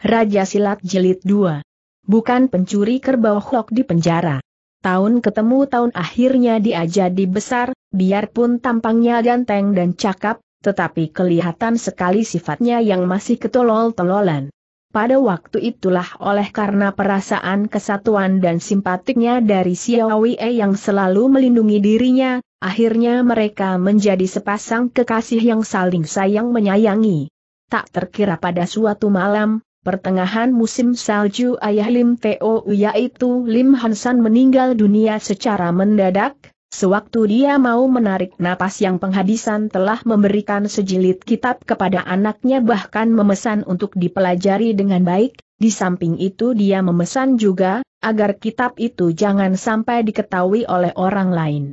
Raja Silat Jelit 2. Bukan pencuri kerbau Hok di penjara. Tahun ketemu tahun akhirnya dia jadi besar, biarpun tampangnya ganteng dan cakap, tetapi kelihatan sekali sifatnya yang masih ketolol-tololan. Pada waktu itulah oleh karena perasaan kesatuan dan simpatiknya dari Xiaowie yang selalu melindungi dirinya, akhirnya mereka menjadi sepasang kekasih yang saling sayang menyayangi. Tak terkira pada suatu malam, pertengahan musim salju ayah Lim Teo yaitu Lim Hansan meninggal dunia secara mendadak, sewaktu dia mau menarik napas yang penghabisan telah memberikan sejilid kitab kepada anaknya bahkan memesan untuk dipelajari dengan baik, di samping itu dia memesan juga, agar kitab itu jangan sampai diketahui oleh orang lain.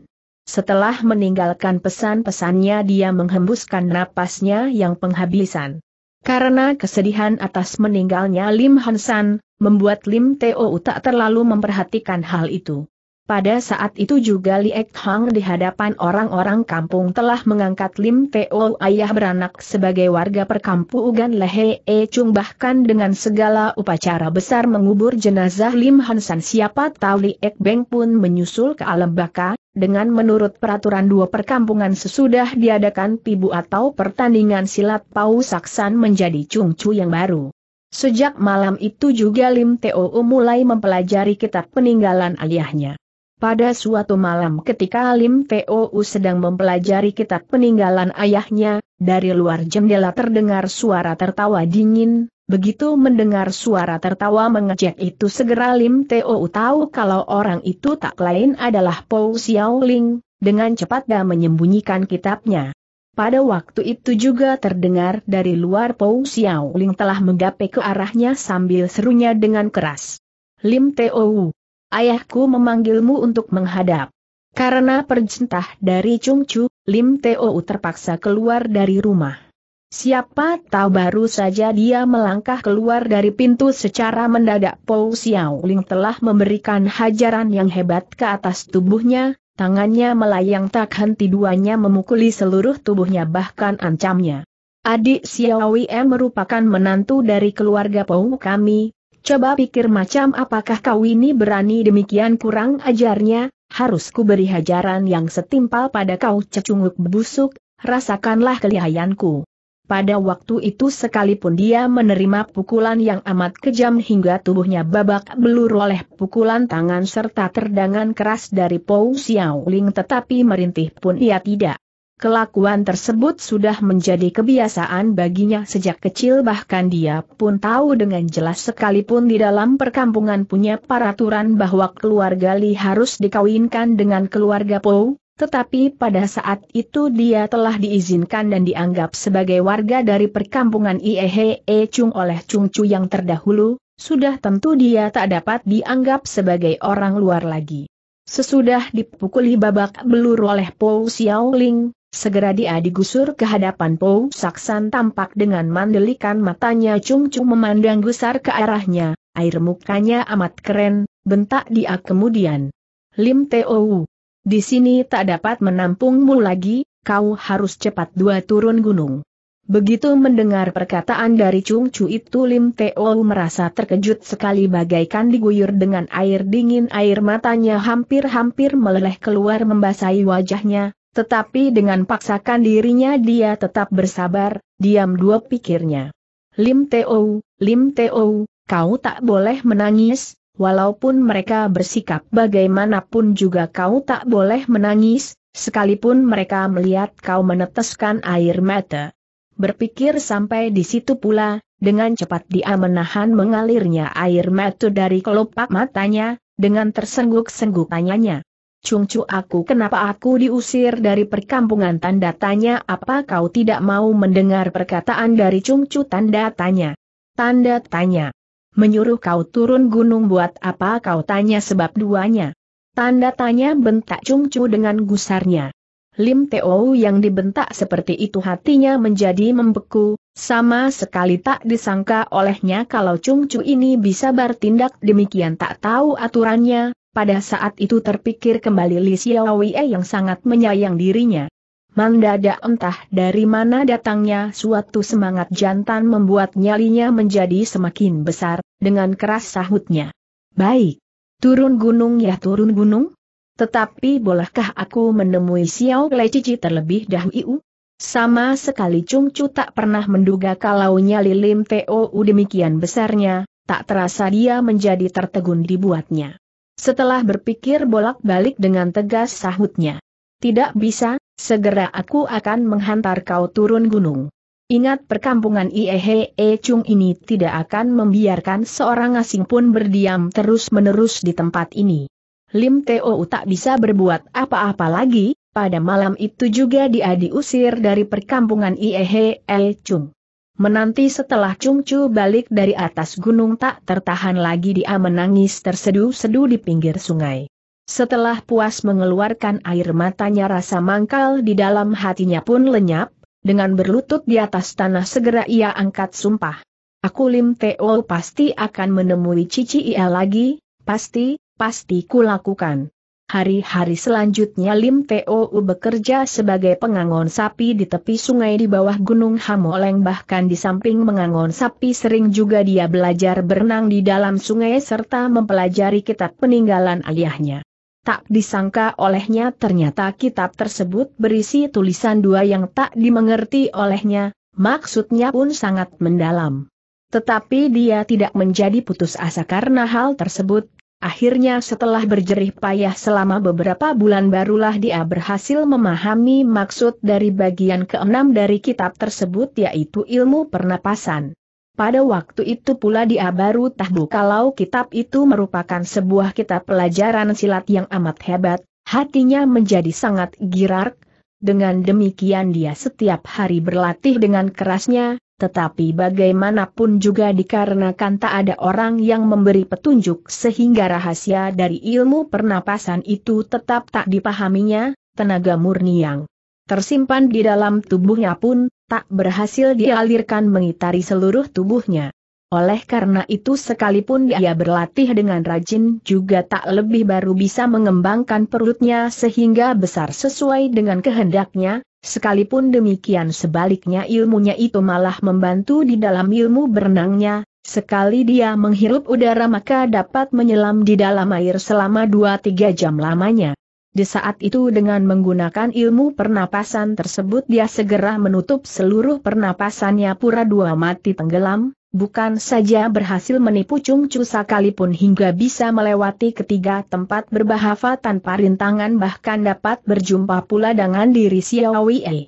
Setelah meninggalkan pesan-pesannya dia menghembuskan napasnya yang penghabisan. Karena kesedihan atas meninggalnya Lim Hansan, membuat Lim Teo tak terlalu memperhatikan hal itu. Pada saat itu juga Liek Hang di hadapan orang-orang kampung telah mengangkat Lim Teo ayah beranak sebagai warga perkampungan Lehe E Chung bahkan dengan segala upacara besar mengubur jenazah Lim Hansan siapa tahu Liek Beng pun menyusul ke alam baka, dengan menurut peraturan dua perkampungan sesudah diadakan pibu atau pertandingan silat Pau Saksan menjadi Chung Chu yang baru. Sejak malam itu juga Lim Teo mulai mempelajari kitab peninggalan aliyahnya. Pada suatu malam ketika Lim Vou sedang mempelajari kitab peninggalan ayahnya, dari luar jendela terdengar suara tertawa dingin, begitu mendengar suara tertawa mengejek itu segera Lim Teo tahu kalau orang itu tak lain adalah Pou Xiaoling, dengan cepat dia menyembunyikan kitabnya. Pada waktu itu juga terdengar dari luar Pou Xiaoling telah menggapai ke arahnya sambil serunya dengan keras. Lim Teo, ayahku memanggilmu untuk menghadap. Karena perjentah dari Chung Chu, Lim Teo terpaksa keluar dari rumah. Siapa tahu baru saja dia melangkah keluar dari pintu secara mendadak Pou Ling telah memberikan hajaran yang hebat ke atas tubuhnya, tangannya melayang tak henti duanya memukuli seluruh tubuhnya bahkan ancamnya. Adik Xiao Wei merupakan menantu dari keluarga Pou kami, Coba pikir macam apakah kau ini berani demikian kurang ajarnya, harus ku beri hajaran yang setimpal pada kau cecunguk busuk, rasakanlah kelihayanku. Pada waktu itu sekalipun dia menerima pukulan yang amat kejam hingga tubuhnya babak belur oleh pukulan tangan serta terdangan keras dari Pou Xiaoling tetapi merintih pun ia tidak. Kelakuan tersebut sudah menjadi kebiasaan baginya sejak kecil bahkan dia pun tahu dengan jelas sekalipun di dalam perkampungan punya peraturan bahwa keluarga Li harus dikawinkan dengan keluarga Po, tetapi pada saat itu dia telah diizinkan dan dianggap sebagai warga dari perkampungan Iehe Chung oleh Chung Chu yang terdahulu, sudah tentu dia tak dapat dianggap sebagai orang luar lagi. Sesudah dipukuli babak belur oleh Po Xiaoling, Segera dia digusur ke hadapan Pou Saksan tampak dengan mandelikan matanya Cung Cung memandang gusar ke arahnya, air mukanya amat keren, bentak dia kemudian. Lim Teowu, di sini tak dapat menampungmu lagi, kau harus cepat dua turun gunung. Begitu mendengar perkataan dari Chung Chu itu Lim Teo merasa terkejut sekali bagaikan diguyur dengan air dingin air matanya hampir-hampir meleleh keluar membasahi wajahnya, tetapi dengan paksakan dirinya dia tetap bersabar, diam dua pikirnya. Lim Teo, Lim Teo, kau tak boleh menangis, walaupun mereka bersikap bagaimanapun juga kau tak boleh menangis, sekalipun mereka melihat kau meneteskan air mata. Berpikir sampai di situ pula, dengan cepat dia menahan mengalirnya air mata dari kelopak matanya, dengan tersengguk-sengguk tanyanya. Cungcu aku kenapa aku diusir dari perkampungan tanda tanya apa kau tidak mau mendengar perkataan dari Cungcu tanda tanya. Tanda tanya. Menyuruh kau turun gunung buat apa kau tanya sebab duanya. Tanda tanya bentak Cungcu dengan gusarnya. Lim Teo yang dibentak seperti itu hatinya menjadi membeku, sama sekali tak disangka olehnya kalau Cungcu ini bisa bertindak demikian tak tahu aturannya, pada saat itu terpikir kembali Li Xiaowie yang sangat menyayang dirinya. Mandada entah dari mana datangnya suatu semangat jantan membuat nyalinya menjadi semakin besar, dengan keras sahutnya. Baik. Turun gunung ya turun gunung? Tetapi bolehkah aku menemui Xiao Lecici terlebih dahulu? Sama sekali Chung Chu tak pernah menduga kalau nyali Lim Tou demikian besarnya, tak terasa dia menjadi tertegun dibuatnya. Setelah berpikir bolak-balik dengan tegas sahutnya. Tidak bisa, segera aku akan menghantar kau turun gunung. Ingat perkampungan Iehe Chung ini tidak akan membiarkan seorang asing pun berdiam terus-menerus di tempat ini. Lim Teo tak bisa berbuat apa-apa lagi, pada malam itu juga dia diusir dari perkampungan Iehe Chung. Menanti setelah Cungcu balik dari atas gunung tak tertahan lagi dia menangis tersedu sedu di pinggir sungai. Setelah puas mengeluarkan air matanya rasa mangkal di dalam hatinya pun lenyap, dengan berlutut di atas tanah segera ia angkat sumpah. Aku Lim Teo pasti akan menemui Cici Ia lagi, pasti, pasti kulakukan. Hari-hari selanjutnya Lim Teo bekerja sebagai pengangon sapi di tepi sungai di bawah Gunung Hamoleng bahkan di samping mengangon sapi sering juga dia belajar berenang di dalam sungai serta mempelajari kitab peninggalan ayahnya. Tak disangka olehnya ternyata kitab tersebut berisi tulisan dua yang tak dimengerti olehnya, maksudnya pun sangat mendalam. Tetapi dia tidak menjadi putus asa karena hal tersebut, Akhirnya setelah berjerih payah selama beberapa bulan barulah dia berhasil memahami maksud dari bagian keenam dari kitab tersebut yaitu ilmu pernapasan. Pada waktu itu pula dia baru tahu kalau kitab itu merupakan sebuah kitab pelajaran silat yang amat hebat, hatinya menjadi sangat girar. Dengan demikian dia setiap hari berlatih dengan kerasnya, tetapi bagaimanapun juga dikarenakan tak ada orang yang memberi petunjuk sehingga rahasia dari ilmu pernapasan itu tetap tak dipahaminya, tenaga murni yang tersimpan di dalam tubuhnya pun, tak berhasil dialirkan mengitari seluruh tubuhnya. Oleh karena itu sekalipun dia berlatih dengan rajin juga tak lebih baru bisa mengembangkan perutnya sehingga besar sesuai dengan kehendaknya, Sekalipun demikian sebaliknya ilmunya itu malah membantu di dalam ilmu berenangnya, sekali dia menghirup udara maka dapat menyelam di dalam air selama 2-3 jam lamanya. Di saat itu dengan menggunakan ilmu pernapasan tersebut dia segera menutup seluruh pernapasannya pura dua mati tenggelam, Bukan saja berhasil menipu Chung Chu sekalipun hingga bisa melewati ketiga tempat berbahava tanpa rintangan bahkan dapat berjumpa pula dengan diri Xiaowei.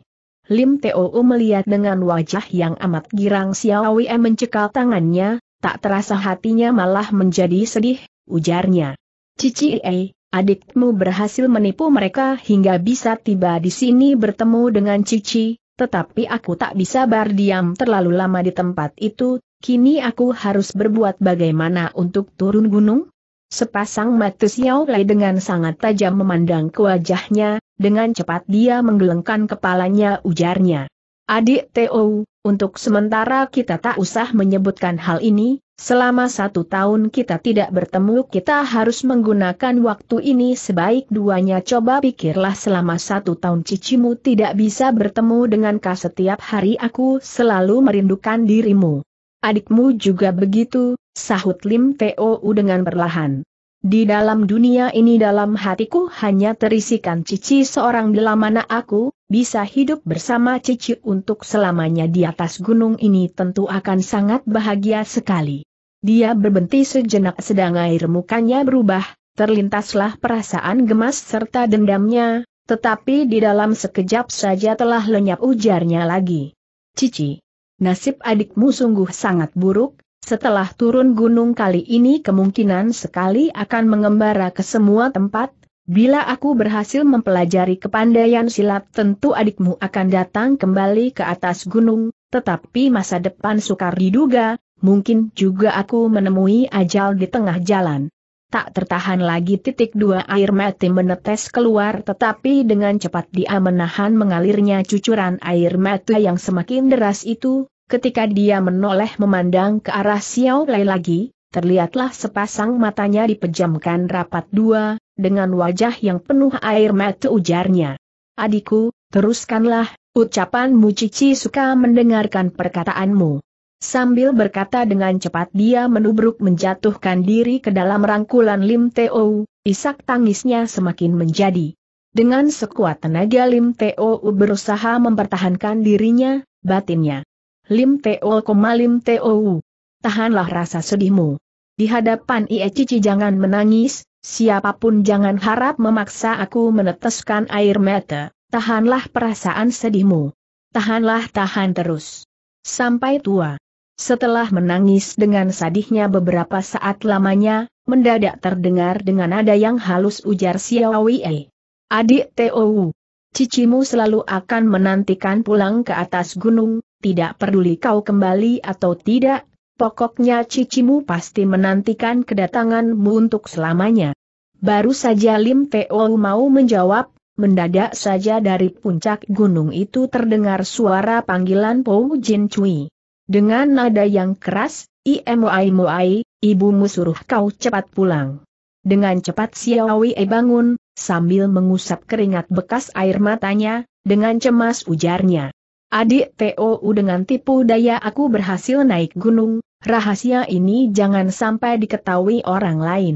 Lim Teo melihat dengan wajah yang amat girang Xiaowei mencekal tangannya, tak terasa hatinya malah menjadi sedih, ujarnya. Cici E, adikmu berhasil menipu mereka hingga bisa tiba di sini bertemu dengan Cici, tetapi aku tak bisa berdiam terlalu lama di tempat itu, Kini aku harus berbuat bagaimana untuk turun gunung? Sepasang mata Xiao Lei dengan sangat tajam memandang ke wajahnya, dengan cepat dia menggelengkan kepalanya ujarnya. Adik Teo, untuk sementara kita tak usah menyebutkan hal ini, selama satu tahun kita tidak bertemu kita harus menggunakan waktu ini sebaik duanya coba pikirlah selama satu tahun cicimu tidak bisa bertemu dengan kau setiap hari aku selalu merindukan dirimu. Adikmu juga begitu, sahut Lim T.O.U dengan perlahan. Di dalam dunia ini dalam hatiku hanya terisikan Cici seorang bila mana aku, bisa hidup bersama Cici untuk selamanya di atas gunung ini tentu akan sangat bahagia sekali. Dia berbenti sejenak sedang air mukanya berubah, terlintaslah perasaan gemas serta dendamnya, tetapi di dalam sekejap saja telah lenyap ujarnya lagi. Cici, nasib adikmu sungguh sangat buruk, setelah turun gunung kali ini kemungkinan sekali akan mengembara ke semua tempat, bila aku berhasil mempelajari kepandaian silat tentu adikmu akan datang kembali ke atas gunung, tetapi masa depan sukar diduga, mungkin juga aku menemui ajal di tengah jalan. Tak tertahan lagi titik dua air mati menetes keluar tetapi dengan cepat dia menahan mengalirnya cucuran air mata yang semakin deras itu, ketika dia menoleh memandang ke arah Xiao Lei lagi, terlihatlah sepasang matanya dipejamkan rapat dua, dengan wajah yang penuh air mata ujarnya. Adikku, teruskanlah, ucapanmu Cici suka mendengarkan perkataanmu. Sambil berkata dengan cepat dia menubruk menjatuhkan diri ke dalam rangkulan Lim Teo, isak tangisnya semakin menjadi. Dengan sekuat tenaga Lim Teo berusaha mempertahankan dirinya, batinnya. Lim Teo koma Lim Teo. Tahanlah rasa sedihmu. Di hadapan Ie Cici jangan menangis, siapapun jangan harap memaksa aku meneteskan air mata. Tahanlah perasaan sedihmu. Tahanlah tahan terus. Sampai tua. Setelah menangis dengan sadihnya beberapa saat lamanya, mendadak terdengar dengan nada yang halus ujar Xiaowei. Adik Tou, cicimu selalu akan menantikan pulang ke atas gunung, tidak peduli kau kembali atau tidak, pokoknya cicimu pasti menantikan kedatanganmu untuk selamanya. Baru saja Lim Teo mau menjawab, mendadak saja dari puncak gunung itu terdengar suara panggilan Pou Jin Cui. Dengan nada yang keras, Imoai Moai, ibumu suruh kau cepat pulang. Dengan cepat E bangun, sambil mengusap keringat bekas air matanya, dengan cemas ujarnya. Adik TOU dengan tipu daya aku berhasil naik gunung, rahasia ini jangan sampai diketahui orang lain.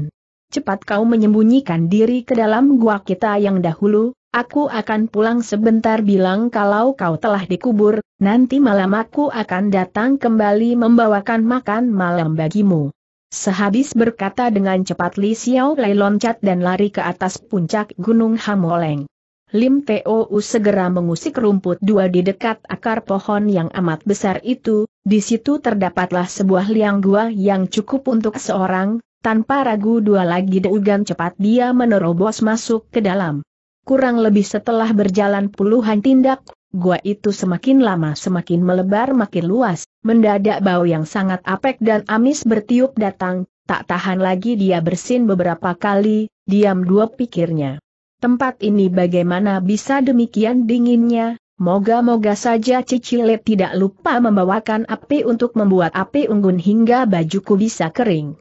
Cepat kau menyembunyikan diri ke dalam gua kita yang dahulu, Aku akan pulang sebentar bilang kalau kau telah dikubur, nanti malam aku akan datang kembali membawakan makan malam bagimu. Sehabis berkata dengan cepat Li Xiao Lei loncat dan lari ke atas puncak Gunung Hamoleng. Lim Tou segera mengusik rumput dua di dekat akar pohon yang amat besar itu, di situ terdapatlah sebuah liang gua yang cukup untuk seorang, tanpa ragu dua lagi deugan cepat dia menerobos masuk ke dalam kurang lebih setelah berjalan puluhan tindak, gua itu semakin lama semakin melebar makin luas, mendadak bau yang sangat apek dan amis bertiup datang, tak tahan lagi dia bersin beberapa kali, diam dua pikirnya. Tempat ini bagaimana bisa demikian dinginnya, Moga-moga saja Cicile tidak lupa membawakan api untuk membuat api unggun hingga bajuku bisa kering.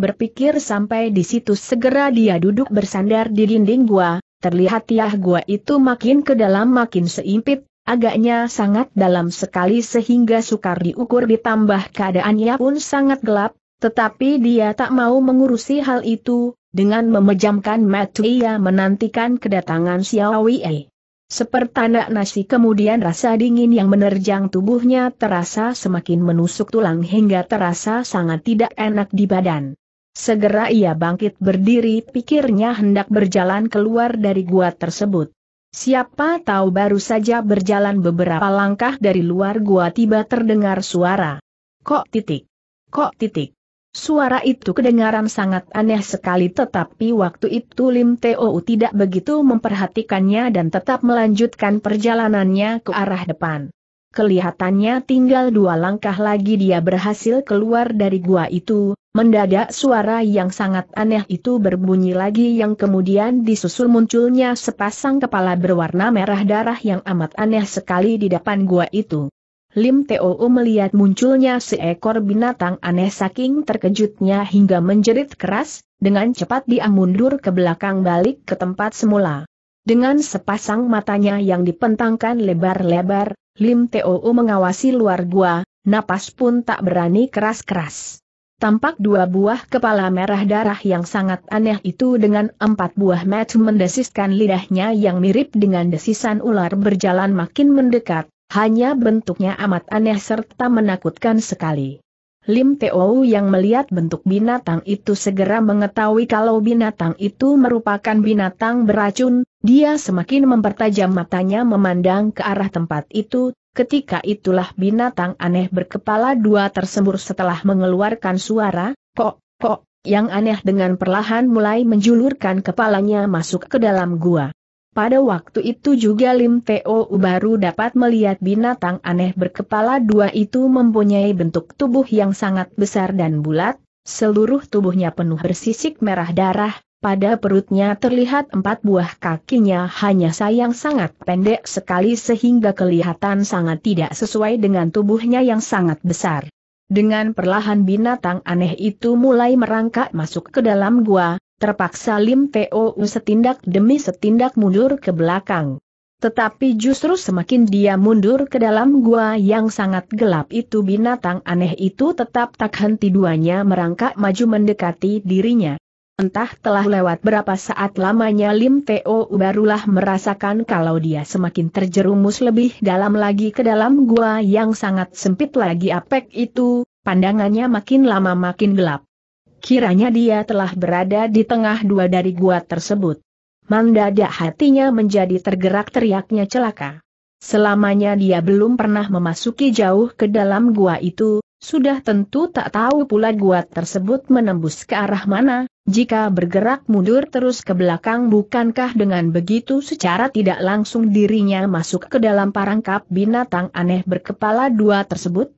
Berpikir sampai di situ segera dia duduk bersandar di dinding gua, terlihat tiah gua itu makin ke dalam makin seimpit, agaknya sangat dalam sekali sehingga sukar diukur ditambah keadaannya pun sangat gelap, tetapi dia tak mau mengurusi hal itu, dengan memejamkan mata ia menantikan kedatangan Xiao Wei. Sepertanak nasi kemudian rasa dingin yang menerjang tubuhnya terasa semakin menusuk tulang hingga terasa sangat tidak enak di badan. Segera ia bangkit berdiri pikirnya hendak berjalan keluar dari gua tersebut. Siapa tahu baru saja berjalan beberapa langkah dari luar gua tiba terdengar suara. Kok titik? Kok titik? Suara itu kedengaran sangat aneh sekali tetapi waktu itu Lim Teo tidak begitu memperhatikannya dan tetap melanjutkan perjalanannya ke arah depan. Kelihatannya tinggal dua langkah lagi dia berhasil keluar dari gua itu, Mendadak suara yang sangat aneh itu berbunyi lagi yang kemudian disusul munculnya sepasang kepala berwarna merah darah yang amat aneh sekali di depan gua itu. Lim Teo melihat munculnya seekor binatang aneh saking terkejutnya hingga menjerit keras, dengan cepat dia mundur ke belakang balik ke tempat semula. Dengan sepasang matanya yang dipentangkan lebar-lebar, Lim Teo mengawasi luar gua, napas pun tak berani keras-keras tampak dua buah kepala merah darah yang sangat aneh itu dengan empat buah mata mendesiskan lidahnya yang mirip dengan desisan ular berjalan makin mendekat, hanya bentuknya amat aneh serta menakutkan sekali. Lim Teo yang melihat bentuk binatang itu segera mengetahui kalau binatang itu merupakan binatang beracun, dia semakin mempertajam matanya memandang ke arah tempat itu, Ketika itulah binatang aneh berkepala dua tersembur setelah mengeluarkan suara, kok, kok, yang aneh dengan perlahan mulai menjulurkan kepalanya masuk ke dalam gua. Pada waktu itu juga Lim Teo baru dapat melihat binatang aneh berkepala dua itu mempunyai bentuk tubuh yang sangat besar dan bulat, seluruh tubuhnya penuh bersisik merah darah, pada perutnya terlihat empat buah kakinya hanya sayang sangat pendek sekali sehingga kelihatan sangat tidak sesuai dengan tubuhnya yang sangat besar. Dengan perlahan binatang aneh itu mulai merangkak masuk ke dalam gua, terpaksa Lim Teo setindak demi setindak mundur ke belakang. Tetapi justru semakin dia mundur ke dalam gua yang sangat gelap itu binatang aneh itu tetap tak henti duanya merangkak maju mendekati dirinya. Entah telah lewat berapa saat lamanya Lim Teo barulah merasakan kalau dia semakin terjerumus lebih dalam lagi ke dalam gua yang sangat sempit lagi apek itu, pandangannya makin lama makin gelap. Kiranya dia telah berada di tengah dua dari gua tersebut. Mandadak hatinya menjadi tergerak teriaknya celaka. Selamanya dia belum pernah memasuki jauh ke dalam gua itu, sudah tentu tak tahu pula gua tersebut menembus ke arah mana, jika bergerak mundur terus ke belakang bukankah dengan begitu secara tidak langsung dirinya masuk ke dalam parangkap binatang aneh berkepala dua tersebut?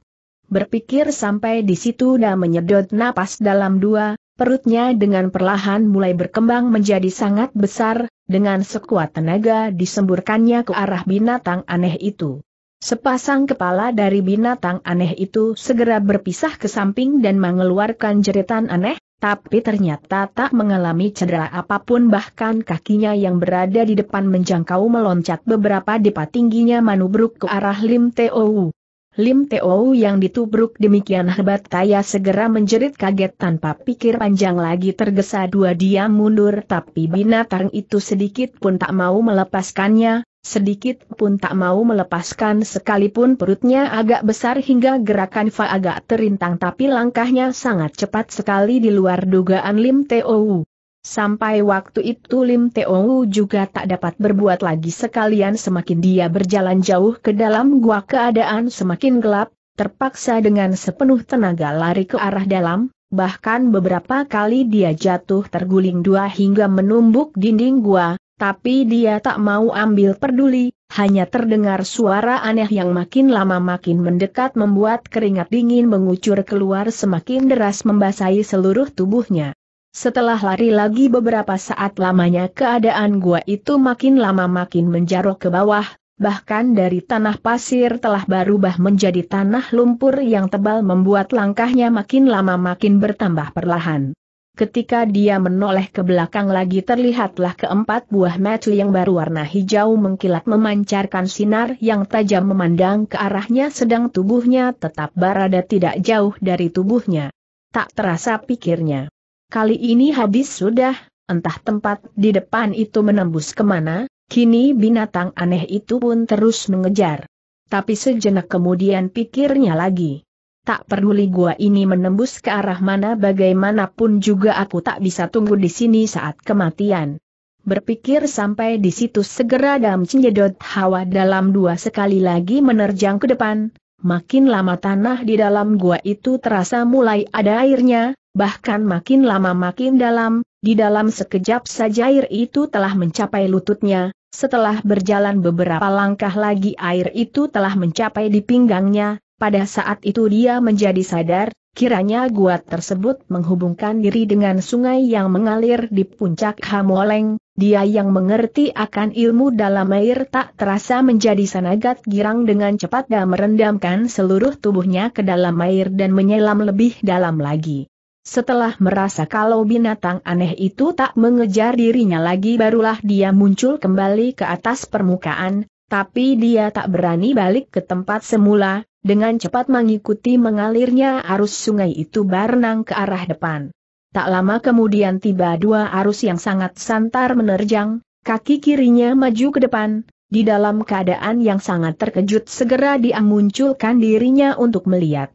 Berpikir sampai di situ dan menyedot napas dalam dua, perutnya dengan perlahan mulai berkembang menjadi sangat besar, dengan sekuat tenaga disemburkannya ke arah binatang aneh itu. Sepasang kepala dari binatang aneh itu segera berpisah ke samping dan mengeluarkan jeritan aneh, tapi ternyata tak mengalami cedera apapun bahkan kakinya yang berada di depan menjangkau meloncat beberapa depa tingginya manubruk ke arah Lim Teo. Lim Teo yang ditubruk demikian hebat Taya segera menjerit kaget tanpa pikir panjang lagi tergesa dua dia mundur tapi binatang itu sedikit pun tak mau melepaskannya, sedikit pun tak mau melepaskan sekalipun perutnya agak besar hingga gerakan Fa agak terintang tapi langkahnya sangat cepat sekali di luar dugaan Lim Teo. Sampai waktu itu Lim Teo juga tak dapat berbuat lagi sekalian semakin dia berjalan jauh ke dalam gua keadaan semakin gelap, terpaksa dengan sepenuh tenaga lari ke arah dalam, bahkan beberapa kali dia jatuh terguling dua hingga menumbuk dinding gua, tapi dia tak mau ambil peduli, hanya terdengar suara aneh yang makin lama makin mendekat membuat keringat dingin mengucur keluar semakin deras membasahi seluruh tubuhnya. Setelah lari lagi beberapa saat lamanya keadaan gua itu makin lama makin menjarok ke bawah, bahkan dari tanah pasir telah berubah menjadi tanah lumpur yang tebal membuat langkahnya makin lama makin bertambah perlahan. Ketika dia menoleh ke belakang lagi terlihatlah keempat buah mata yang baru warna hijau mengkilat memancarkan sinar yang tajam memandang ke arahnya sedang tubuhnya tetap berada tidak jauh dari tubuhnya. Tak terasa pikirnya. Kali ini habis sudah, entah tempat di depan itu menembus kemana, kini binatang aneh itu pun terus mengejar. Tapi sejenak kemudian pikirnya lagi. Tak peduli gua ini menembus ke arah mana bagaimanapun juga aku tak bisa tunggu di sini saat kematian. Berpikir sampai di situ segera dalam cendedot hawa dalam dua sekali lagi menerjang ke depan. Makin lama tanah di dalam gua itu terasa mulai ada airnya, bahkan makin lama makin dalam, di dalam sekejap saja air itu telah mencapai lututnya, setelah berjalan beberapa langkah lagi air itu telah mencapai di pinggangnya, pada saat itu dia menjadi sadar, kiranya gua tersebut menghubungkan diri dengan sungai yang mengalir di puncak Hamoleng, dia yang mengerti akan ilmu dalam air tak terasa menjadi sanagat girang dengan cepat dan merendamkan seluruh tubuhnya ke dalam air dan menyelam lebih dalam lagi. Setelah merasa kalau binatang aneh itu tak mengejar dirinya lagi barulah dia muncul kembali ke atas permukaan, tapi dia tak berani balik ke tempat semula, dengan cepat mengikuti mengalirnya arus sungai itu berenang ke arah depan. Tak lama kemudian tiba dua arus yang sangat santar menerjang, kaki kirinya maju ke depan, di dalam keadaan yang sangat terkejut segera dia munculkan dirinya untuk melihat.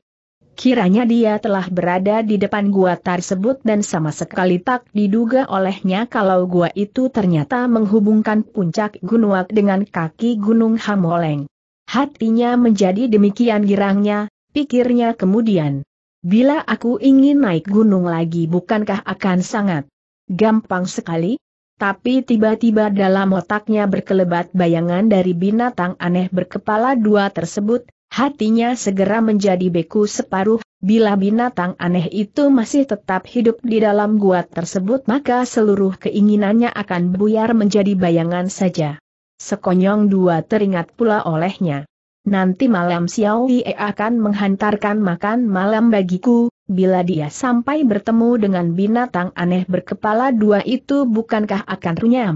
Kiranya dia telah berada di depan gua tersebut dan sama sekali tak diduga olehnya kalau gua itu ternyata menghubungkan puncak gunung dengan kaki Gunung Hamoleng. Hatinya menjadi demikian girangnya, pikirnya kemudian. Bila aku ingin naik gunung lagi bukankah akan sangat gampang sekali? Tapi tiba-tiba dalam otaknya berkelebat bayangan dari binatang aneh berkepala dua tersebut, hatinya segera menjadi beku separuh, bila binatang aneh itu masih tetap hidup di dalam gua tersebut maka seluruh keinginannya akan buyar menjadi bayangan saja sekonyong dua teringat pula olehnya. Nanti malam Xiao Yi akan menghantarkan makan malam bagiku, bila dia sampai bertemu dengan binatang aneh berkepala dua itu bukankah akan runyam?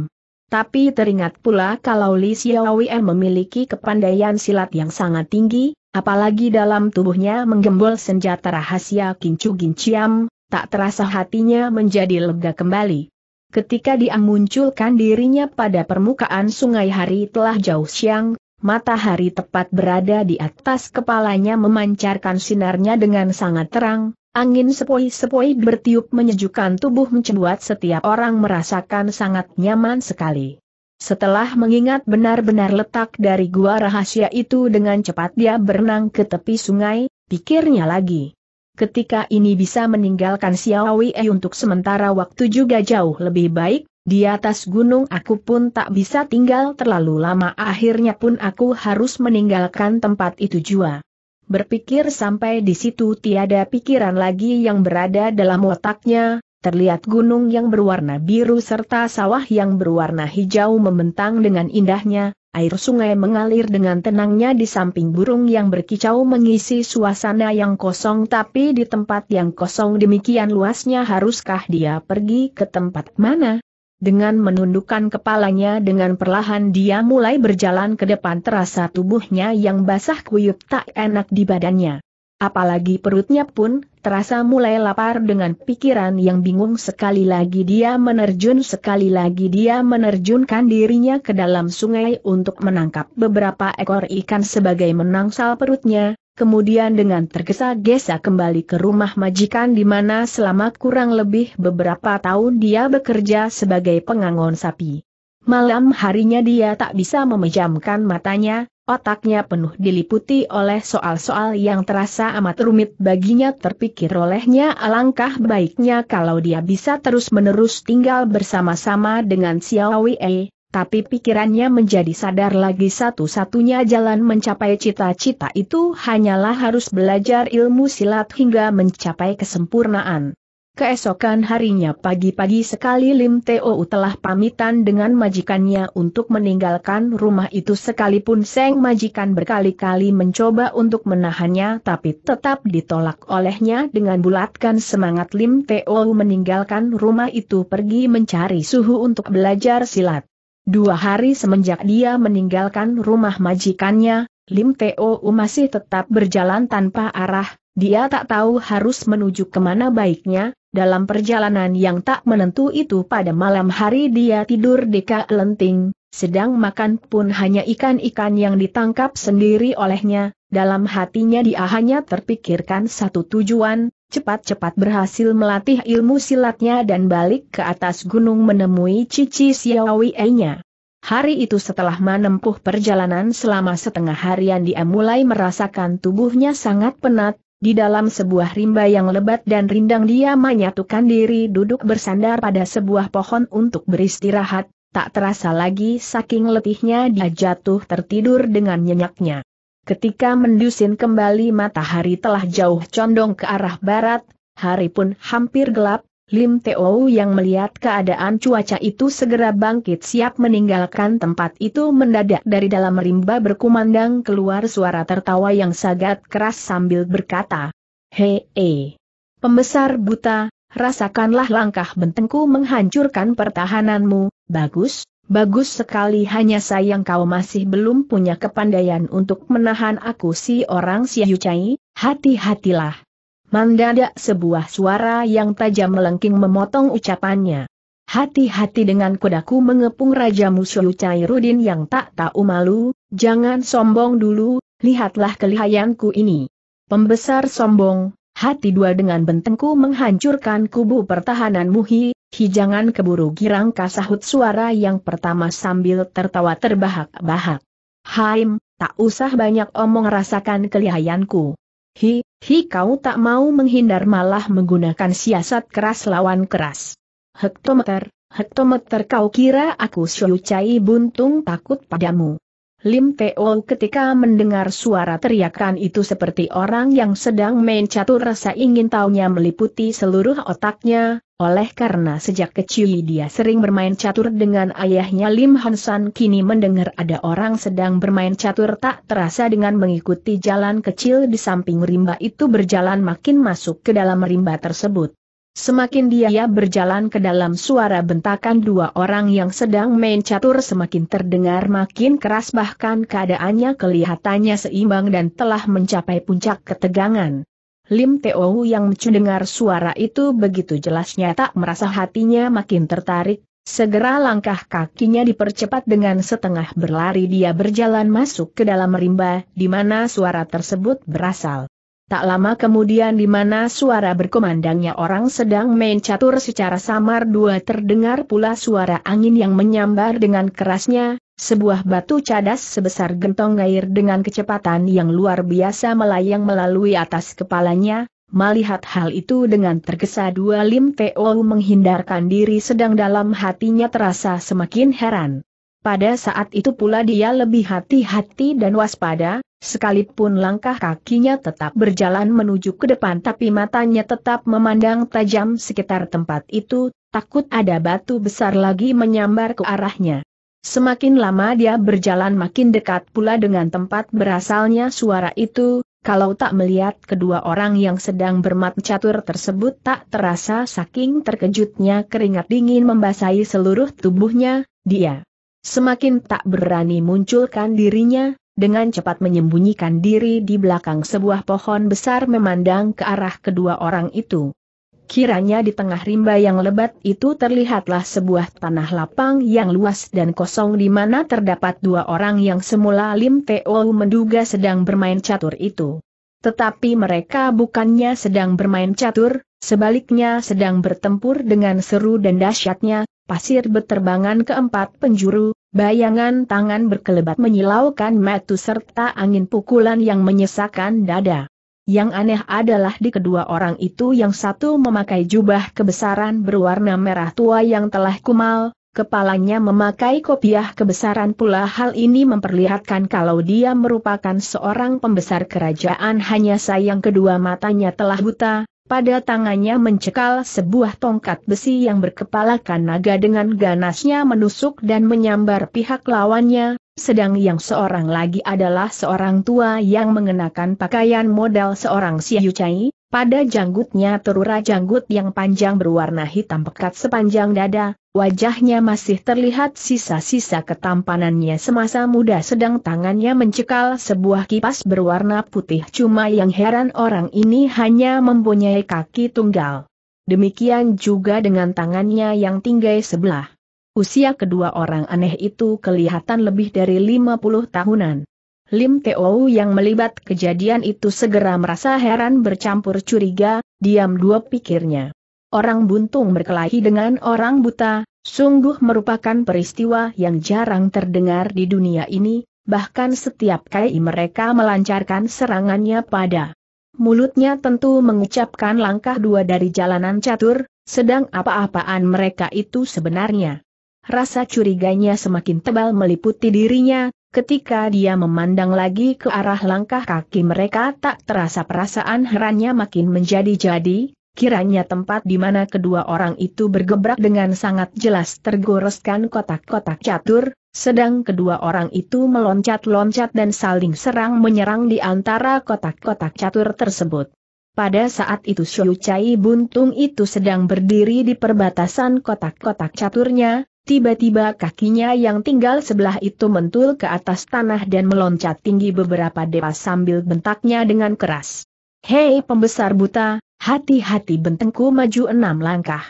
Tapi teringat pula kalau Li Xiao Yi memiliki kepandaian silat yang sangat tinggi, apalagi dalam tubuhnya menggembol senjata rahasia Kincu Ginciam, tak terasa hatinya menjadi lega kembali. Ketika dia munculkan dirinya pada permukaan sungai hari telah jauh siang, matahari tepat berada di atas kepalanya memancarkan sinarnya dengan sangat terang, angin sepoi-sepoi bertiup menyejukkan tubuh mencebuat setiap orang merasakan sangat nyaman sekali. Setelah mengingat benar-benar letak dari gua rahasia itu dengan cepat dia berenang ke tepi sungai, pikirnya lagi ketika ini bisa meninggalkan Xiaowei e untuk sementara waktu juga jauh lebih baik, di atas gunung aku pun tak bisa tinggal terlalu lama akhirnya pun aku harus meninggalkan tempat itu jua. Berpikir sampai di situ tiada pikiran lagi yang berada dalam otaknya, terlihat gunung yang berwarna biru serta sawah yang berwarna hijau membentang dengan indahnya, air sungai mengalir dengan tenangnya di samping burung yang berkicau mengisi suasana yang kosong tapi di tempat yang kosong demikian luasnya haruskah dia pergi ke tempat mana? Dengan menundukkan kepalanya dengan perlahan dia mulai berjalan ke depan terasa tubuhnya yang basah kuyup tak enak di badannya. Apalagi perutnya pun terasa mulai lapar dengan pikiran yang bingung sekali lagi dia menerjun sekali lagi dia menerjunkan dirinya ke dalam sungai untuk menangkap beberapa ekor ikan sebagai menangsal perutnya, kemudian dengan tergesa-gesa kembali ke rumah majikan di mana selama kurang lebih beberapa tahun dia bekerja sebagai pengangon sapi. Malam harinya dia tak bisa memejamkan matanya, Otaknya penuh diliputi oleh soal-soal yang terasa amat rumit baginya terpikir olehnya alangkah baiknya kalau dia bisa terus-menerus tinggal bersama-sama dengan Xiao Wei, tapi pikirannya menjadi sadar lagi satu-satunya jalan mencapai cita-cita itu hanyalah harus belajar ilmu silat hingga mencapai kesempurnaan. Keesokan harinya pagi-pagi sekali Lim Teo telah pamitan dengan majikannya untuk meninggalkan rumah itu sekalipun Seng majikan berkali-kali mencoba untuk menahannya tapi tetap ditolak olehnya dengan bulatkan semangat Lim Teo meninggalkan rumah itu pergi mencari suhu untuk belajar silat. Dua hari semenjak dia meninggalkan rumah majikannya, Lim Teo masih tetap berjalan tanpa arah, dia tak tahu harus menuju kemana baiknya, dalam perjalanan yang tak menentu itu pada malam hari dia tidur di lenting, sedang makan pun hanya ikan-ikan yang ditangkap sendiri olehnya, dalam hatinya dia hanya terpikirkan satu tujuan, cepat-cepat berhasil melatih ilmu silatnya dan balik ke atas gunung menemui Cici Xiaowie-nya. Hari itu setelah menempuh perjalanan selama setengah harian dia mulai merasakan tubuhnya sangat penat, di dalam sebuah rimba yang lebat dan rindang dia menyatukan diri duduk bersandar pada sebuah pohon untuk beristirahat, tak terasa lagi saking letihnya dia jatuh tertidur dengan nyenyaknya. Ketika mendusin kembali matahari telah jauh condong ke arah barat, hari pun hampir gelap, Lim Teo yang melihat keadaan cuaca itu segera bangkit siap meninggalkan tempat itu mendadak dari dalam rimba berkumandang keluar suara tertawa yang sangat keras sambil berkata, Hei, pembesar buta, rasakanlah langkah bentengku menghancurkan pertahananmu, bagus, bagus sekali hanya sayang kau masih belum punya kepandaian untuk menahan aku si orang si Yucai, hati-hatilah. Mendadak sebuah suara yang tajam melengking memotong ucapannya. Hati-hati dengan kudaku mengepung Raja Musyu Cairudin yang tak tahu malu, jangan sombong dulu, lihatlah kelihayanku ini. Pembesar sombong, hati dua dengan bentengku menghancurkan kubu pertahanan muhi, hi jangan keburu girang kasahut suara yang pertama sambil tertawa terbahak-bahak. Haim, tak usah banyak omong rasakan kelihayanku. Hi, hi kau tak mau menghindar malah menggunakan siasat keras lawan keras. Hektometer, hektometer kau kira aku Xiu Cai buntung takut padamu. Lim Teo ketika mendengar suara teriakan itu seperti orang yang sedang main catur rasa ingin taunya meliputi seluruh otaknya, oleh karena sejak kecil dia sering bermain catur dengan ayahnya Lim Hansan kini mendengar ada orang sedang bermain catur tak terasa dengan mengikuti jalan kecil di samping rimba itu berjalan makin masuk ke dalam rimba tersebut. Semakin dia berjalan ke dalam suara bentakan dua orang yang sedang main catur semakin terdengar makin keras bahkan keadaannya kelihatannya seimbang dan telah mencapai puncak ketegangan. Lim Teo yang mendengar suara itu begitu jelasnya tak merasa hatinya makin tertarik, segera langkah kakinya dipercepat dengan setengah berlari dia berjalan masuk ke dalam rimba di mana suara tersebut berasal. Tak lama kemudian di mana suara berkumandangnya orang sedang main catur secara samar dua terdengar pula suara angin yang menyambar dengan kerasnya, sebuah batu cadas sebesar gentong air dengan kecepatan yang luar biasa melayang melalui atas kepalanya, melihat hal itu dengan tergesa dua Lim Teo oh menghindarkan diri sedang dalam hatinya terasa semakin heran. Pada saat itu pula dia lebih hati-hati dan waspada, sekalipun langkah kakinya tetap berjalan menuju ke depan tapi matanya tetap memandang tajam sekitar tempat itu, takut ada batu besar lagi menyambar ke arahnya. Semakin lama dia berjalan makin dekat pula dengan tempat berasalnya suara itu, kalau tak melihat kedua orang yang sedang bermat catur tersebut tak terasa saking terkejutnya keringat dingin membasahi seluruh tubuhnya, dia semakin tak berani munculkan dirinya, dengan cepat menyembunyikan diri di belakang sebuah pohon besar memandang ke arah kedua orang itu. Kiranya di tengah rimba yang lebat itu terlihatlah sebuah tanah lapang yang luas dan kosong di mana terdapat dua orang yang semula Lim Teo menduga sedang bermain catur itu. Tetapi mereka bukannya sedang bermain catur, sebaliknya sedang bertempur dengan seru dan dahsyatnya, pasir beterbangan keempat penjuru, bayangan tangan berkelebat menyilaukan metu serta angin pukulan yang menyesakan dada. Yang aneh adalah di kedua orang itu yang satu memakai jubah kebesaran berwarna merah tua yang telah kumal, kepalanya memakai kopiah kebesaran pula hal ini memperlihatkan kalau dia merupakan seorang pembesar kerajaan hanya sayang kedua matanya telah buta, pada tangannya mencekal sebuah tongkat besi yang berkepalakan naga dengan ganasnya menusuk dan menyambar pihak lawannya, sedang yang seorang lagi adalah seorang tua yang mengenakan pakaian modal seorang Siayu Chai, pada janggutnya terurai janggut yang panjang berwarna hitam pekat sepanjang dada, wajahnya masih terlihat sisa-sisa ketampanannya semasa muda sedang tangannya mencekal sebuah kipas berwarna putih cuma yang heran orang ini hanya mempunyai kaki tunggal. Demikian juga dengan tangannya yang tinggai sebelah. Usia kedua orang aneh itu kelihatan lebih dari 50 tahunan. Lim Teo yang melibat kejadian itu segera merasa heran bercampur curiga, diam dua pikirnya. Orang buntung berkelahi dengan orang buta, sungguh merupakan peristiwa yang jarang terdengar di dunia ini, bahkan setiap kali mereka melancarkan serangannya pada mulutnya tentu mengucapkan langkah dua dari jalanan catur, sedang apa-apaan mereka itu sebenarnya. Rasa curiganya semakin tebal meliputi dirinya, Ketika dia memandang lagi ke arah langkah kaki mereka tak terasa perasaan herannya makin menjadi-jadi, kiranya tempat di mana kedua orang itu bergebrak dengan sangat jelas tergoreskan kotak-kotak catur, sedang kedua orang itu meloncat-loncat dan saling serang-menyerang di antara kotak-kotak catur tersebut. Pada saat itu Xiu Chai Buntung itu sedang berdiri di perbatasan kotak-kotak caturnya, Tiba-tiba kakinya yang tinggal sebelah itu mentul ke atas tanah dan meloncat tinggi beberapa depa sambil bentaknya dengan keras. Hei pembesar buta, hati-hati bentengku maju enam langkah.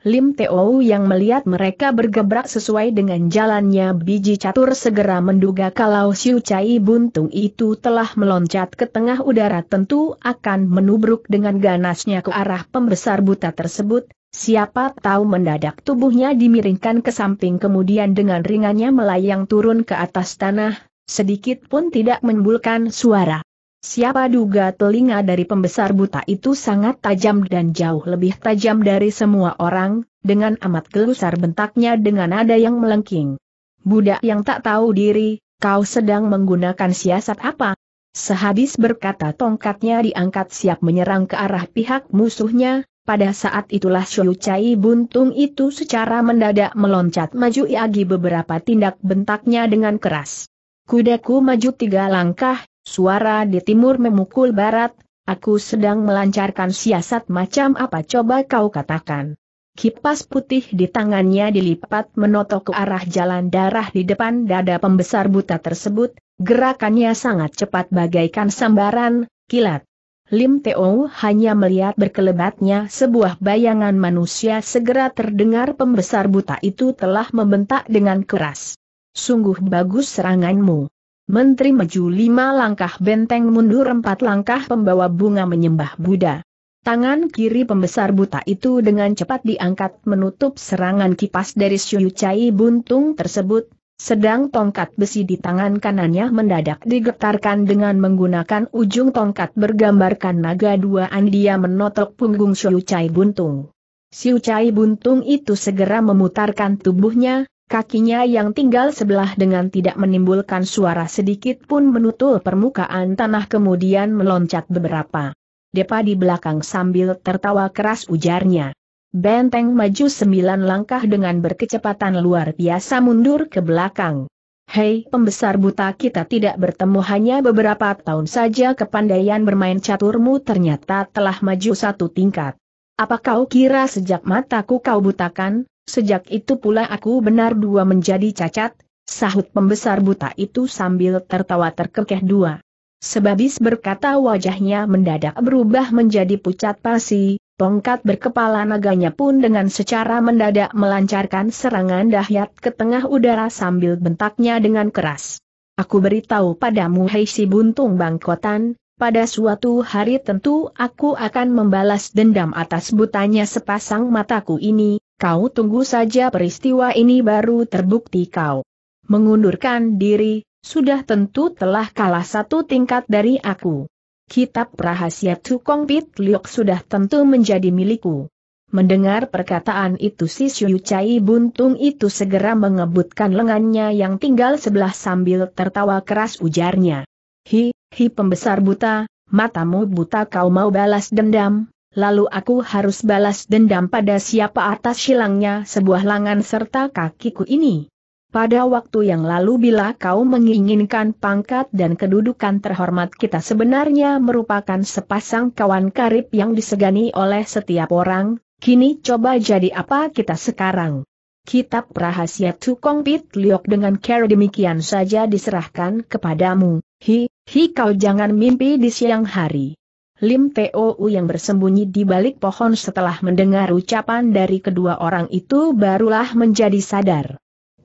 Lim Teo yang melihat mereka bergebrak sesuai dengan jalannya biji catur segera menduga kalau Siu Chai Buntung itu telah meloncat ke tengah udara tentu akan menubruk dengan ganasnya ke arah pembesar buta tersebut, Siapa tahu mendadak tubuhnya dimiringkan ke samping kemudian dengan ringannya melayang turun ke atas tanah, sedikit pun tidak menimbulkan suara. Siapa duga telinga dari pembesar buta itu sangat tajam dan jauh lebih tajam dari semua orang, dengan amat gelusar bentaknya dengan nada yang melengking. Budak yang tak tahu diri, kau sedang menggunakan siasat apa? Sehabis berkata tongkatnya diangkat siap menyerang ke arah pihak musuhnya, pada saat itulah Shu Chai buntung itu secara mendadak meloncat maju lagi beberapa tindak bentaknya dengan keras. Kudaku maju tiga langkah, suara di timur memukul barat, aku sedang melancarkan siasat macam apa coba kau katakan. Kipas putih di tangannya dilipat menotok ke arah jalan darah di depan dada pembesar buta tersebut, gerakannya sangat cepat bagaikan sambaran, kilat. Lim Teo hanya melihat berkelebatnya sebuah bayangan manusia segera terdengar pembesar buta itu telah membentak dengan keras. Sungguh bagus seranganmu. Menteri maju lima langkah benteng mundur empat langkah pembawa bunga menyembah Buddha. Tangan kiri pembesar buta itu dengan cepat diangkat menutup serangan kipas dari Syu Chai buntung tersebut, sedang tongkat besi di tangan kanannya mendadak digetarkan dengan menggunakan ujung tongkat bergambarkan naga dua, dia menotok punggung Siu Chai Buntung. Siu Chai Buntung itu segera memutarkan tubuhnya, kakinya yang tinggal sebelah dengan tidak menimbulkan suara sedikit pun menutul permukaan tanah kemudian meloncat beberapa. Depa di belakang sambil tertawa keras ujarnya. Benteng maju sembilan langkah dengan berkecepatan luar biasa mundur ke belakang. Hei pembesar buta kita tidak bertemu hanya beberapa tahun saja kepandaian bermain caturmu ternyata telah maju satu tingkat. Apa kau kira sejak mataku kau butakan, sejak itu pula aku benar dua menjadi cacat, sahut pembesar buta itu sambil tertawa terkekeh dua. Sebabis berkata wajahnya mendadak berubah menjadi pucat pasi, Tongkat berkepala naganya pun dengan secara mendadak melancarkan serangan dahyat ke tengah udara sambil bentaknya dengan keras. Aku beritahu padamu hei si buntung bangkotan, pada suatu hari tentu aku akan membalas dendam atas butanya sepasang mataku ini, kau tunggu saja peristiwa ini baru terbukti kau. Mengundurkan diri, sudah tentu telah kalah satu tingkat dari aku kitab rahasia Tukong Pit Liok sudah tentu menjadi milikku. Mendengar perkataan itu si Syu Chai Buntung itu segera mengebutkan lengannya yang tinggal sebelah sambil tertawa keras ujarnya. Hi, hi pembesar buta, matamu buta kau mau balas dendam, lalu aku harus balas dendam pada siapa atas silangnya sebuah lengan serta kakiku ini. Pada waktu yang lalu bila kau menginginkan pangkat dan kedudukan terhormat kita sebenarnya merupakan sepasang kawan karib yang disegani oleh setiap orang, kini coba jadi apa kita sekarang. Kitab rahasia Tukong Pit Liok dengan care demikian saja diserahkan kepadamu, hi, hi kau jangan mimpi di siang hari. Lim Tou yang bersembunyi di balik pohon setelah mendengar ucapan dari kedua orang itu barulah menjadi sadar.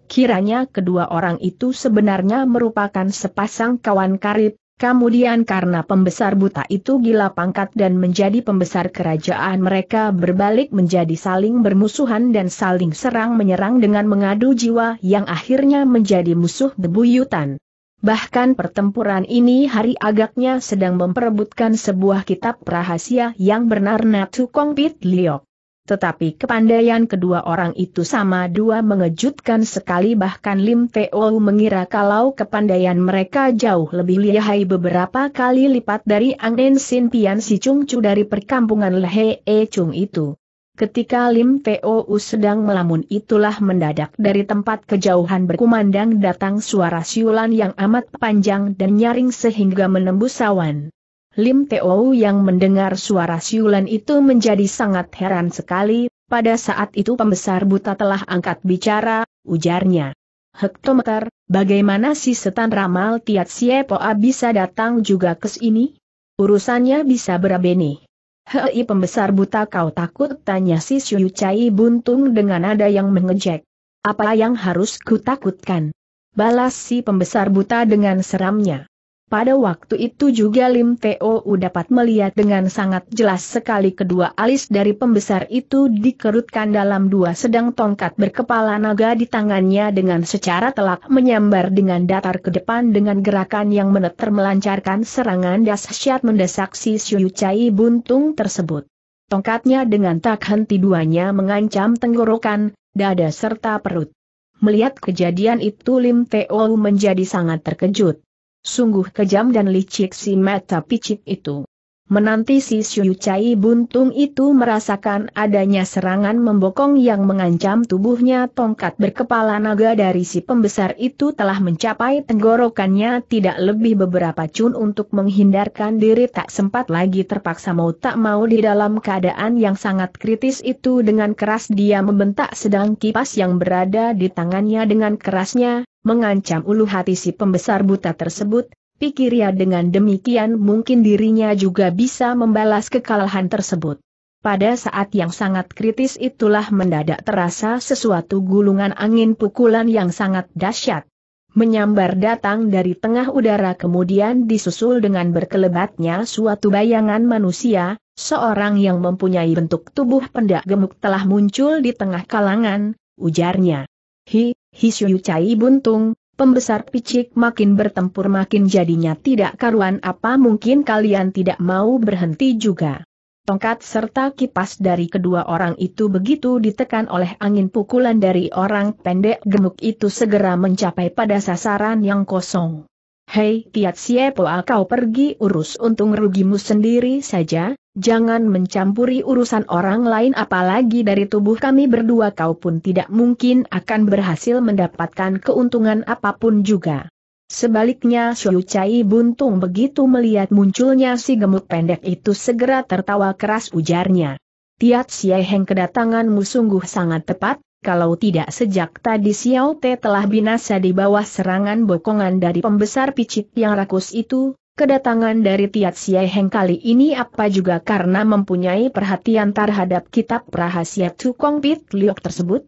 Kiranya kedua orang itu sebenarnya merupakan sepasang kawan karib, kemudian karena pembesar buta itu gila pangkat dan menjadi pembesar kerajaan mereka berbalik menjadi saling bermusuhan dan saling serang-menyerang dengan mengadu jiwa yang akhirnya menjadi musuh bebuyutan. Bahkan pertempuran ini hari agaknya sedang memperebutkan sebuah kitab rahasia yang bernama Tukong Pit Liok. Tetapi kepandaian kedua orang itu sama dua mengejutkan sekali bahkan Lim Teo mengira kalau kepandaian mereka jauh lebih lihai beberapa kali lipat dari Ang Sin Pian Si Chung Chu dari perkampungan Lehe E Chung itu. Ketika Lim Teo sedang melamun itulah mendadak dari tempat kejauhan berkumandang datang suara siulan yang amat panjang dan nyaring sehingga menembus awan. Lim Teo yang mendengar suara siulan itu menjadi sangat heran sekali, pada saat itu pembesar buta telah angkat bicara, ujarnya. Hektometer, bagaimana si setan ramal Tiat Siepoa bisa datang juga ke sini? Urusannya bisa berabeni. Hei pembesar buta kau takut tanya si Siu Cai buntung dengan nada yang mengejek. Apa yang harus ku takutkan? Balas si pembesar buta dengan seramnya. Pada waktu itu juga Lim Teo dapat melihat dengan sangat jelas sekali kedua alis dari pembesar itu dikerutkan dalam dua sedang tongkat berkepala naga di tangannya dengan secara telak menyambar dengan datar ke depan dengan gerakan yang meneter melancarkan serangan dasyat mendesak si Siu Chai buntung tersebut. Tongkatnya dengan tak henti duanya mengancam tenggorokan, dada serta perut. Melihat kejadian itu Lim Teo menjadi sangat terkejut. Sungguh kejam dan licik si mata picit itu. Menanti si Xiu Chai buntung itu merasakan adanya serangan membokong yang mengancam tubuhnya tongkat berkepala naga dari si pembesar itu telah mencapai tenggorokannya tidak lebih beberapa cun untuk menghindarkan diri tak sempat lagi terpaksa mau tak mau di dalam keadaan yang sangat kritis itu dengan keras dia membentak sedang kipas yang berada di tangannya dengan kerasnya, mengancam ulu hati si pembesar buta tersebut, pikir ia dengan demikian mungkin dirinya juga bisa membalas kekalahan tersebut. Pada saat yang sangat kritis itulah mendadak terasa sesuatu gulungan angin pukulan yang sangat dahsyat. Menyambar datang dari tengah udara kemudian disusul dengan berkelebatnya suatu bayangan manusia, seorang yang mempunyai bentuk tubuh pendak gemuk telah muncul di tengah kalangan, ujarnya. Hi, Hi Hisyu Cai Buntung, pembesar picik makin bertempur makin jadinya tidak karuan apa mungkin kalian tidak mau berhenti juga. Tongkat serta kipas dari kedua orang itu begitu ditekan oleh angin pukulan dari orang pendek gemuk itu segera mencapai pada sasaran yang kosong. Hei tiat siapa kau pergi urus untung rugimu sendiri saja, Jangan mencampuri urusan orang lain apalagi dari tubuh kami berdua kau pun tidak mungkin akan berhasil mendapatkan keuntungan apapun juga. Sebaliknya Xiu Chai buntung begitu melihat munculnya si gemuk pendek itu segera tertawa keras ujarnya. Tiat Xie Heng kedatanganmu sungguh sangat tepat, kalau tidak sejak tadi Xiao Te telah binasa di bawah serangan bokongan dari pembesar picit yang rakus itu, Kedatangan dari Tiat Heng kali ini apa juga karena mempunyai perhatian terhadap kitab rahasia Tukong Pit Liok tersebut?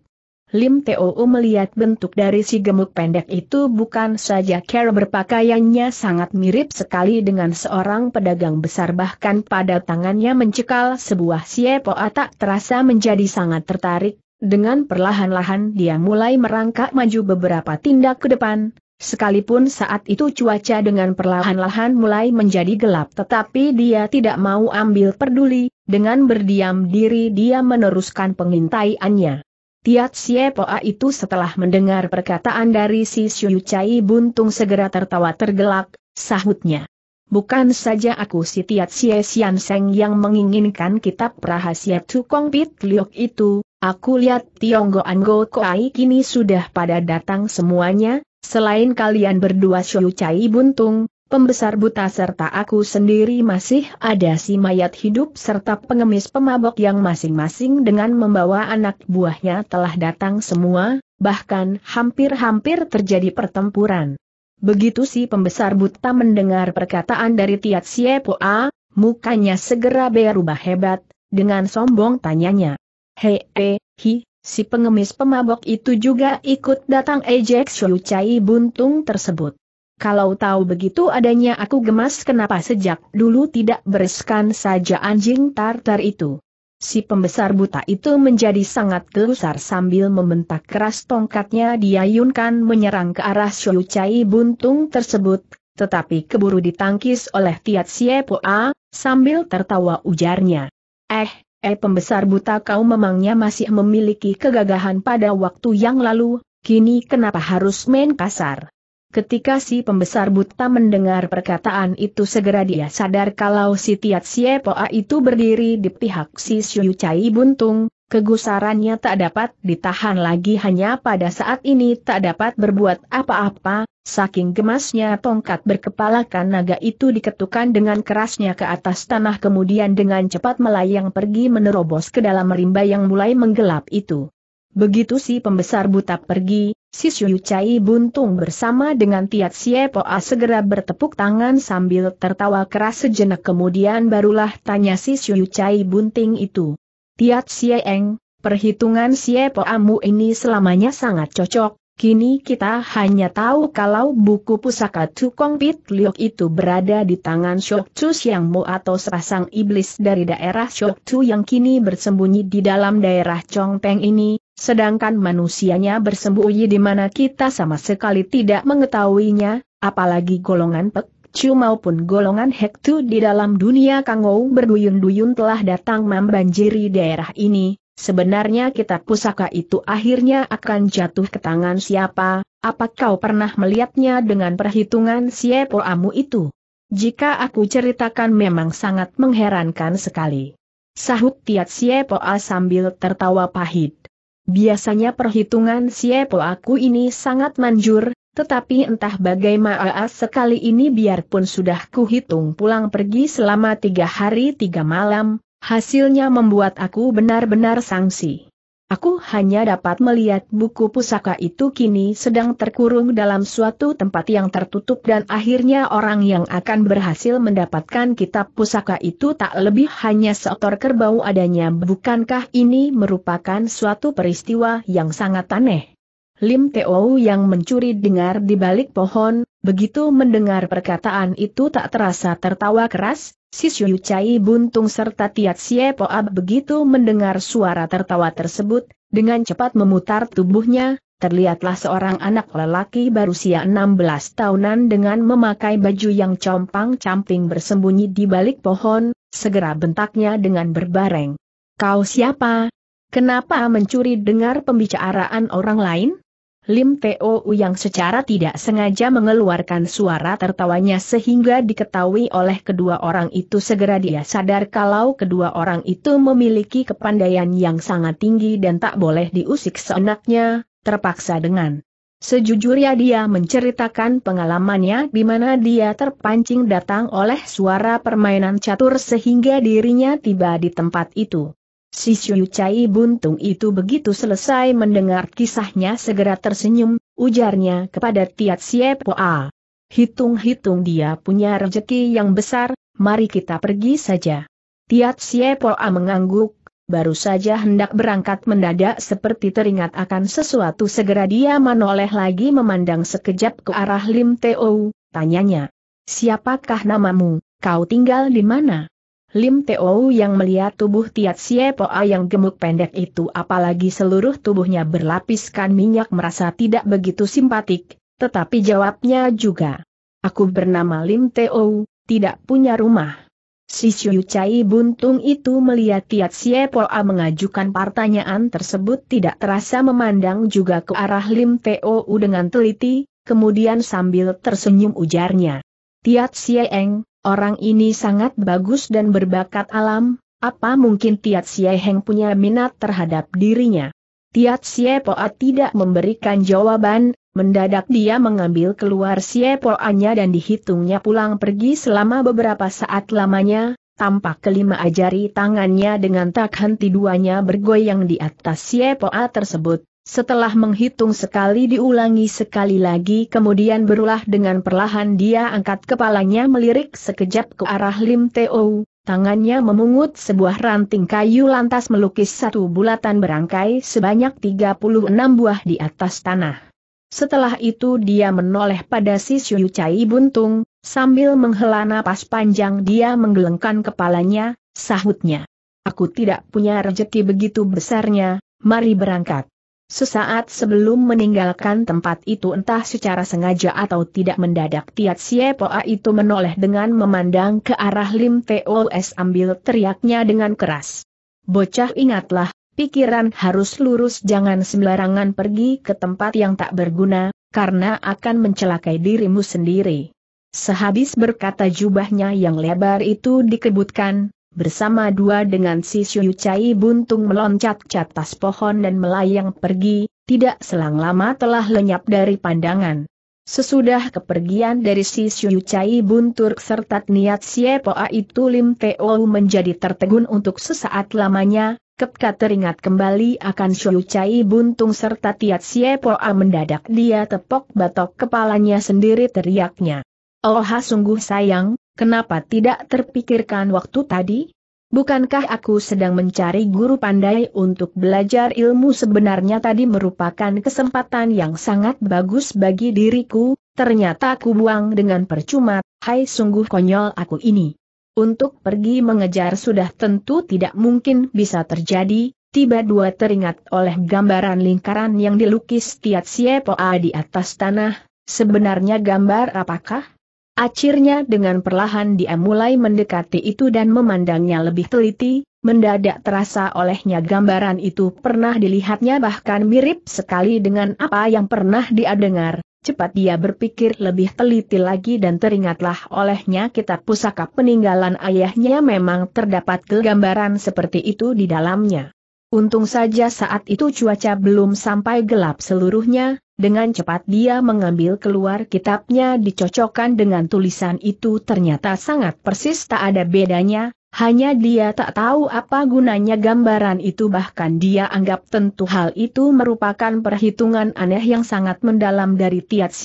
Lim Teo melihat bentuk dari si gemuk pendek itu bukan saja cara berpakaiannya sangat mirip sekali dengan seorang pedagang besar bahkan pada tangannya mencekal sebuah siepo ah, tak terasa menjadi sangat tertarik, dengan perlahan-lahan dia mulai merangkak maju beberapa tindak ke depan, Sekalipun saat itu cuaca dengan perlahan-lahan mulai menjadi gelap tetapi dia tidak mau ambil peduli, dengan berdiam diri dia meneruskan pengintaiannya. Tiat Siepoa itu setelah mendengar perkataan dari si Siu Chai Buntung segera tertawa tergelak, sahutnya. Bukan saja aku si Tiat Sie Sian Seng yang menginginkan kitab rahasia Tukong Pit Liok itu, aku lihat Tionggo Anggo Koai kini sudah pada datang semuanya, Selain kalian berdua Syu Cai Buntung, pembesar buta serta aku sendiri masih ada si mayat hidup serta pengemis pemabok yang masing-masing dengan membawa anak buahnya telah datang semua, bahkan hampir-hampir terjadi pertempuran. Begitu si pembesar buta mendengar perkataan dari Tiat A, mukanya segera berubah hebat, dengan sombong tanyanya. Hei, he, hi, Si pengemis pemabok itu juga ikut datang ejek Xiu buntung tersebut. Kalau tahu begitu adanya aku gemas kenapa sejak dulu tidak bereskan saja anjing tartar itu. Si pembesar buta itu menjadi sangat gelusar sambil membentak keras tongkatnya diayunkan menyerang ke arah Xiu buntung tersebut, tetapi keburu ditangkis oleh Tiat A sambil tertawa ujarnya. Eh, eh pembesar buta kau memangnya masih memiliki kegagahan pada waktu yang lalu, kini kenapa harus main kasar? Ketika si pembesar buta mendengar perkataan itu segera dia sadar kalau si Tiat Siepoa itu berdiri di pihak si Siu Cai Buntung, kegusarannya tak dapat ditahan lagi hanya pada saat ini tak dapat berbuat apa-apa, Saking gemasnya tongkat berkepalakan naga itu diketukan dengan kerasnya ke atas tanah kemudian dengan cepat melayang pergi menerobos ke dalam rimba yang mulai menggelap itu. Begitu si pembesar buta pergi, si Shuyu Yucai buntung bersama dengan Tiat Siepoa segera bertepuk tangan sambil tertawa keras sejenak kemudian barulah tanya si Shuyu Yucai bunting itu. Tiat Eng, perhitungan Siepoamu ini selamanya sangat cocok, Kini kita hanya tahu kalau buku pusaka Tukong Pit Liok itu berada di tangan Shok Chu Siang Mo atau sepasang iblis dari daerah Shok Chu yang kini bersembunyi di dalam daerah Chong Peng ini, sedangkan manusianya bersembunyi di mana kita sama sekali tidak mengetahuinya, apalagi golongan Pek Chu maupun golongan Hek Tu di dalam dunia Kangou berduyun-duyun telah datang membanjiri daerah ini, Sebenarnya kitab pusaka itu akhirnya akan jatuh ke tangan siapa, apa kau pernah melihatnya dengan perhitungan siapa amu itu? Jika aku ceritakan memang sangat mengherankan sekali. Sahut Tiat Siepoa sambil tertawa pahit. Biasanya perhitungan Siepo aku ini sangat manjur, tetapi entah bagaimana sekali ini biarpun sudah kuhitung pulang pergi selama tiga hari tiga malam, Hasilnya membuat aku benar-benar sangsi. Aku hanya dapat melihat buku pusaka itu kini sedang terkurung dalam suatu tempat yang tertutup dan akhirnya orang yang akan berhasil mendapatkan kitab pusaka itu tak lebih hanya seotor kerbau adanya bukankah ini merupakan suatu peristiwa yang sangat aneh. Lim Teo yang mencuri dengar di balik pohon, begitu mendengar perkataan itu tak terasa tertawa keras, Si Yucai Cai Buntung serta Tiat Ab begitu mendengar suara tertawa tersebut, dengan cepat memutar tubuhnya, terlihatlah seorang anak lelaki berusia 16 tahunan dengan memakai baju yang compang-camping bersembunyi di balik pohon, segera bentaknya dengan berbareng. Kau siapa? Kenapa mencuri dengar pembicaraan orang lain? Lim Teo yang secara tidak sengaja mengeluarkan suara tertawanya sehingga diketahui oleh kedua orang itu segera dia sadar kalau kedua orang itu memiliki kepandaian yang sangat tinggi dan tak boleh diusik seenaknya, terpaksa dengan Sejujurnya dia menceritakan pengalamannya di mana dia terpancing datang oleh suara permainan catur sehingga dirinya tiba di tempat itu. Si Shuyu Chai Buntung itu begitu selesai mendengar kisahnya segera tersenyum, ujarnya kepada Tiat Siepoa. Hitung-hitung dia punya rejeki yang besar, mari kita pergi saja. Tiat Siepoa mengangguk, baru saja hendak berangkat mendadak seperti teringat akan sesuatu segera dia menoleh lagi memandang sekejap ke arah Lim Teo, tanyanya. Siapakah namamu, kau tinggal di mana? Lim Teo yang melihat tubuh Tiat Siepoa yang gemuk pendek itu apalagi seluruh tubuhnya berlapiskan minyak merasa tidak begitu simpatik, tetapi jawabnya juga. Aku bernama Lim Teo, tidak punya rumah. Si Shuyu Chai Buntung itu melihat Tiat Siepoa mengajukan pertanyaan tersebut tidak terasa memandang juga ke arah Lim Teo dengan teliti, kemudian sambil tersenyum ujarnya. Tiat Sieng, Orang ini sangat bagus dan berbakat alam, apa mungkin Tiat Xie Heng punya minat terhadap dirinya? Tiat Xie Poa tidak memberikan jawaban, mendadak dia mengambil keluar Xie Poa-nya dan dihitungnya pulang pergi selama beberapa saat lamanya, Tampak kelima ajari tangannya dengan tak henti duanya bergoyang di atas Poa tersebut, setelah menghitung sekali diulangi sekali lagi kemudian berulah dengan perlahan dia angkat kepalanya melirik sekejap ke arah Lim Teo, tangannya memungut sebuah ranting kayu lantas melukis satu bulatan berangkai sebanyak 36 buah di atas tanah. Setelah itu dia menoleh pada si Shuyu Chai Buntung, sambil menghela napas panjang dia menggelengkan kepalanya, sahutnya. Aku tidak punya rezeki begitu besarnya, mari berangkat. Sesaat sebelum meninggalkan tempat itu entah secara sengaja atau tidak mendadak Tiat Siepoa itu menoleh dengan memandang ke arah Lim TOS, ambil teriaknya dengan keras. Bocah ingatlah, pikiran harus lurus jangan sembarangan pergi ke tempat yang tak berguna, karena akan mencelakai dirimu sendiri. Sehabis berkata jubahnya yang lebar itu dikebutkan, bersama dua dengan si Shuyu Cai buntung meloncat ke atas pohon dan melayang pergi, tidak selang lama telah lenyap dari pandangan. Sesudah kepergian dari si Shuyu Cai Buntur serta niat Siepoa itu Lim Teo menjadi tertegun untuk sesaat lamanya, ketika teringat kembali akan Shuyu Cai Buntung serta Tiat Siepoa mendadak dia tepok batok kepalanya sendiri teriaknya. Oh sungguh sayang, Kenapa tidak terpikirkan waktu tadi? Bukankah aku sedang mencari guru pandai untuk belajar ilmu sebenarnya tadi merupakan kesempatan yang sangat bagus bagi diriku, ternyata aku buang dengan percuma, hai sungguh konyol aku ini. Untuk pergi mengejar sudah tentu tidak mungkin bisa terjadi, tiba dua teringat oleh gambaran lingkaran yang dilukis Tiat Siepoa di atas tanah, sebenarnya gambar apakah? Acirnya dengan perlahan dia mulai mendekati itu dan memandangnya lebih teliti, mendadak terasa olehnya gambaran itu pernah dilihatnya bahkan mirip sekali dengan apa yang pernah dia dengar. Cepat dia berpikir lebih teliti lagi dan teringatlah olehnya kitab pusaka peninggalan ayahnya memang terdapat kegambaran seperti itu di dalamnya. Untung saja saat itu cuaca belum sampai gelap seluruhnya, dengan cepat dia mengambil keluar kitabnya dicocokkan dengan tulisan itu ternyata sangat persis tak ada bedanya, hanya dia tak tahu apa gunanya gambaran itu bahkan dia anggap tentu hal itu merupakan perhitungan aneh yang sangat mendalam dari Tiat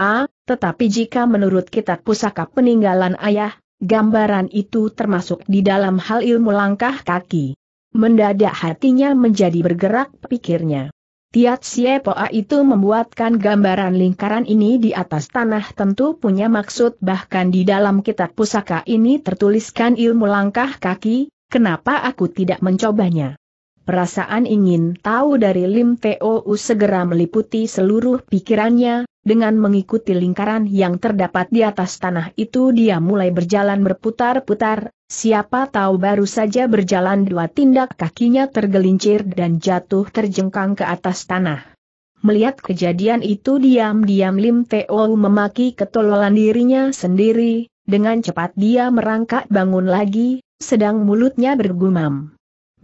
a. tetapi jika menurut kitab pusaka peninggalan ayah, gambaran itu termasuk di dalam hal ilmu langkah kaki. Mendadak hatinya menjadi bergerak pikirnya. Tiat Siepoa itu membuatkan gambaran lingkaran ini di atas tanah tentu punya maksud bahkan di dalam kitab pusaka ini tertuliskan ilmu langkah kaki, kenapa aku tidak mencobanya? Perasaan ingin tahu dari Lim Teo segera meliputi seluruh pikirannya, dengan mengikuti lingkaran yang terdapat di atas tanah itu dia mulai berjalan berputar-putar, siapa tahu baru saja berjalan dua tindak kakinya tergelincir dan jatuh terjengkang ke atas tanah. Melihat kejadian itu diam-diam Lim Teo memaki ketololan dirinya sendiri, dengan cepat dia merangkak bangun lagi, sedang mulutnya bergumam.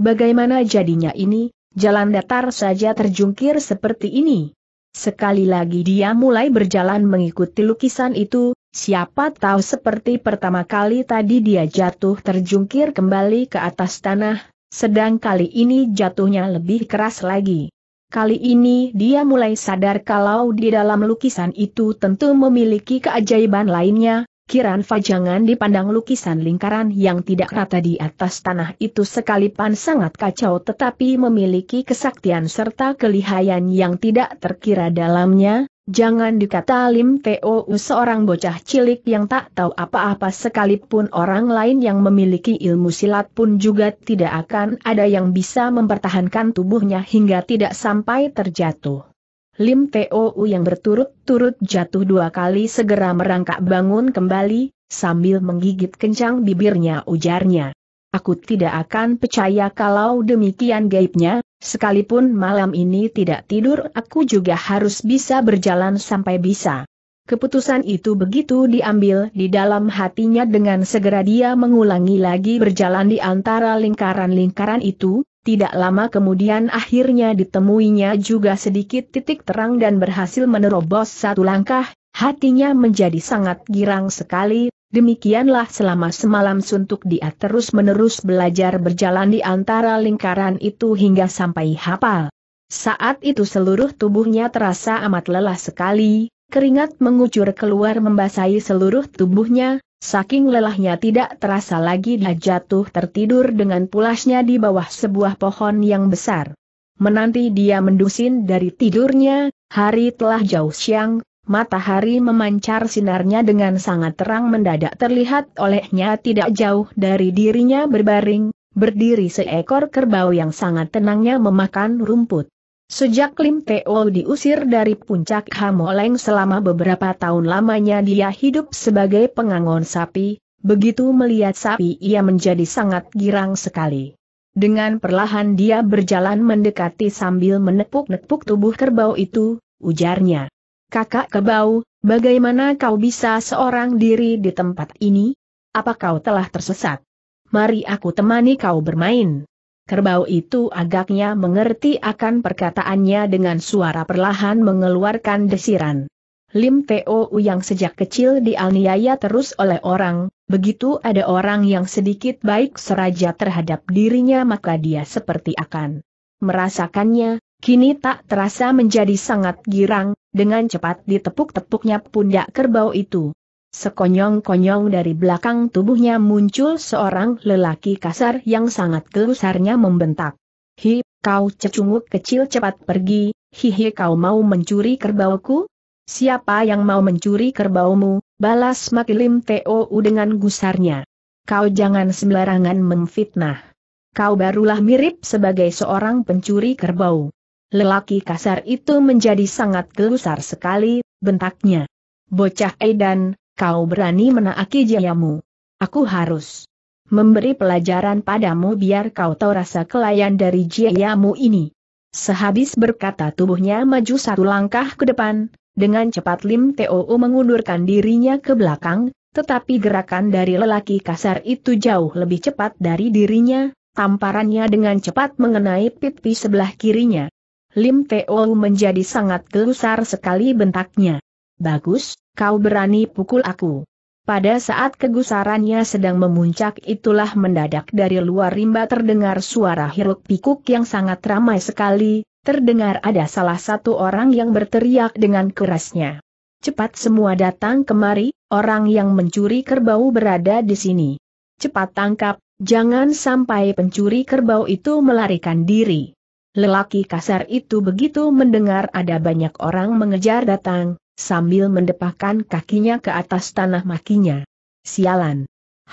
Bagaimana jadinya ini, jalan datar saja terjungkir seperti ini? Sekali lagi dia mulai berjalan mengikuti lukisan itu, siapa tahu seperti pertama kali tadi dia jatuh terjungkir kembali ke atas tanah, sedang kali ini jatuhnya lebih keras lagi. Kali ini dia mulai sadar kalau di dalam lukisan itu tentu memiliki keajaiban lainnya, Kiran Fajangan dipandang lukisan lingkaran yang tidak rata di atas tanah itu sekalipun sangat kacau tetapi memiliki kesaktian serta kelihayan yang tidak terkira dalamnya, jangan dikata Lim Teo seorang bocah cilik yang tak tahu apa-apa sekalipun orang lain yang memiliki ilmu silat pun juga tidak akan ada yang bisa mempertahankan tubuhnya hingga tidak sampai terjatuh. Lim Tou yang berturut-turut jatuh dua kali segera merangkak bangun kembali, sambil menggigit kencang bibirnya ujarnya. Aku tidak akan percaya kalau demikian gaibnya, sekalipun malam ini tidak tidur aku juga harus bisa berjalan sampai bisa. Keputusan itu begitu diambil di dalam hatinya dengan segera dia mengulangi lagi berjalan di antara lingkaran-lingkaran itu, tidak lama kemudian akhirnya ditemuinya juga sedikit titik terang dan berhasil menerobos satu langkah, hatinya menjadi sangat girang sekali, demikianlah selama semalam suntuk dia terus-menerus belajar berjalan di antara lingkaran itu hingga sampai hafal. Saat itu seluruh tubuhnya terasa amat lelah sekali, Keringat mengucur keluar membasahi seluruh tubuhnya, saking lelahnya tidak terasa lagi dia jatuh tertidur dengan pulasnya di bawah sebuah pohon yang besar. Menanti dia mendusin dari tidurnya, hari telah jauh siang, matahari memancar sinarnya dengan sangat terang mendadak terlihat olehnya tidak jauh dari dirinya berbaring, berdiri seekor kerbau yang sangat tenangnya memakan rumput. Sejak Lim Teo diusir dari puncak Hamoleng selama beberapa tahun lamanya dia hidup sebagai pengangon sapi, begitu melihat sapi ia menjadi sangat girang sekali. Dengan perlahan dia berjalan mendekati sambil menepuk-nepuk tubuh kerbau itu, ujarnya. Kakak kebau, bagaimana kau bisa seorang diri di tempat ini? Apa kau telah tersesat? Mari aku temani kau bermain. Kerbau itu agaknya mengerti akan perkataannya dengan suara perlahan mengeluarkan desiran. Lim Teo yang sejak kecil dianiaya terus oleh orang, begitu ada orang yang sedikit baik seraja terhadap dirinya maka dia seperti akan merasakannya, kini tak terasa menjadi sangat girang, dengan cepat ditepuk-tepuknya pundak kerbau itu. Sekonyong-konyong dari belakang tubuhnya muncul seorang lelaki kasar yang sangat gelusarnya membentak. Hi, kau cecunguk kecil cepat pergi, hihi kau mau mencuri kerbauku? Siapa yang mau mencuri kerbaumu? Balas Makilim TOU dengan gusarnya. Kau jangan sembarangan memfitnah. Kau barulah mirip sebagai seorang pencuri kerbau. Lelaki kasar itu menjadi sangat gelusar sekali, bentaknya. Bocah Edan, kau berani menaaki jayamu. Aku harus memberi pelajaran padamu biar kau tahu rasa kelayan dari jayamu ini. Sehabis berkata tubuhnya maju satu langkah ke depan, dengan cepat Lim Teo mengundurkan dirinya ke belakang, tetapi gerakan dari lelaki kasar itu jauh lebih cepat dari dirinya, tamparannya dengan cepat mengenai pipi sebelah kirinya. Lim Teo menjadi sangat gelusar sekali bentaknya. Bagus, kau berani pukul aku. Pada saat kegusarannya sedang memuncak itulah mendadak dari luar rimba terdengar suara hiruk pikuk yang sangat ramai sekali, terdengar ada salah satu orang yang berteriak dengan kerasnya. Cepat semua datang kemari, orang yang mencuri kerbau berada di sini. Cepat tangkap, jangan sampai pencuri kerbau itu melarikan diri. Lelaki kasar itu begitu mendengar ada banyak orang mengejar datang, sambil mendepahkan kakinya ke atas tanah makinya. Sialan!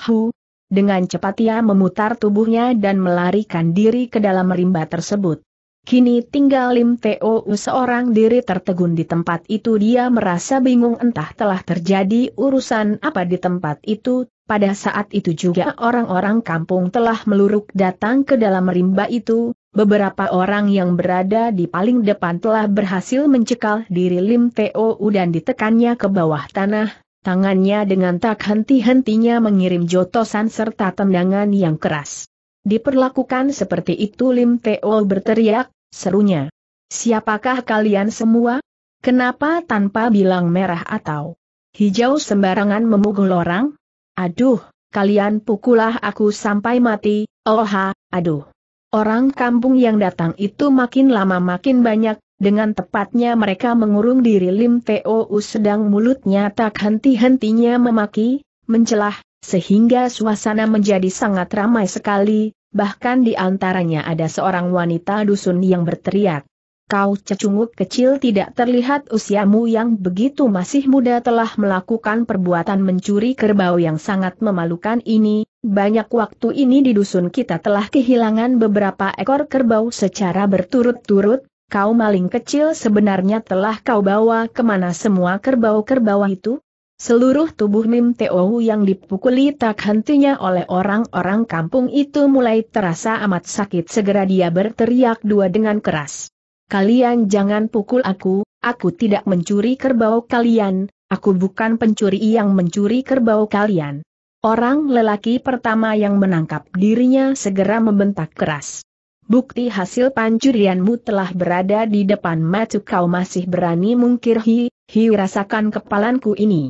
Hu! Dengan cepat ia memutar tubuhnya dan melarikan diri ke dalam rimba tersebut. Kini tinggal Lim Teo seorang diri tertegun di tempat itu dia merasa bingung entah telah terjadi urusan apa di tempat itu, pada saat itu juga orang-orang kampung telah meluruk datang ke dalam rimba itu, Beberapa orang yang berada di paling depan telah berhasil mencekal diri Lim Teo dan ditekannya ke bawah tanah, tangannya dengan tak henti-hentinya mengirim jotosan serta tendangan yang keras. Diperlakukan seperti itu Lim Teo berteriak, serunya. Siapakah kalian semua? Kenapa tanpa bilang merah atau hijau sembarangan memukul orang? Aduh, kalian pukulah aku sampai mati, oh aduh. Orang kampung yang datang itu makin lama makin banyak, dengan tepatnya mereka mengurung diri Lim T.O.U. sedang mulutnya tak henti-hentinya memaki, mencelah, sehingga suasana menjadi sangat ramai sekali, bahkan di antaranya ada seorang wanita dusun yang berteriak. Kau cecunguk kecil tidak terlihat usiamu yang begitu masih muda telah melakukan perbuatan mencuri kerbau yang sangat memalukan ini, banyak waktu ini di dusun kita telah kehilangan beberapa ekor kerbau secara berturut-turut, kau maling kecil sebenarnya telah kau bawa kemana semua kerbau-kerbau itu? Seluruh tubuh Mim Teo yang dipukuli tak hentinya oleh orang-orang kampung itu mulai terasa amat sakit segera dia berteriak dua dengan keras kalian jangan pukul aku, aku tidak mencuri kerbau kalian, aku bukan pencuri yang mencuri kerbau kalian. Orang lelaki pertama yang menangkap dirinya segera membentak keras. Bukti hasil pancurianmu telah berada di depan mata kau masih berani mungkir hi, hi rasakan kepalanku ini.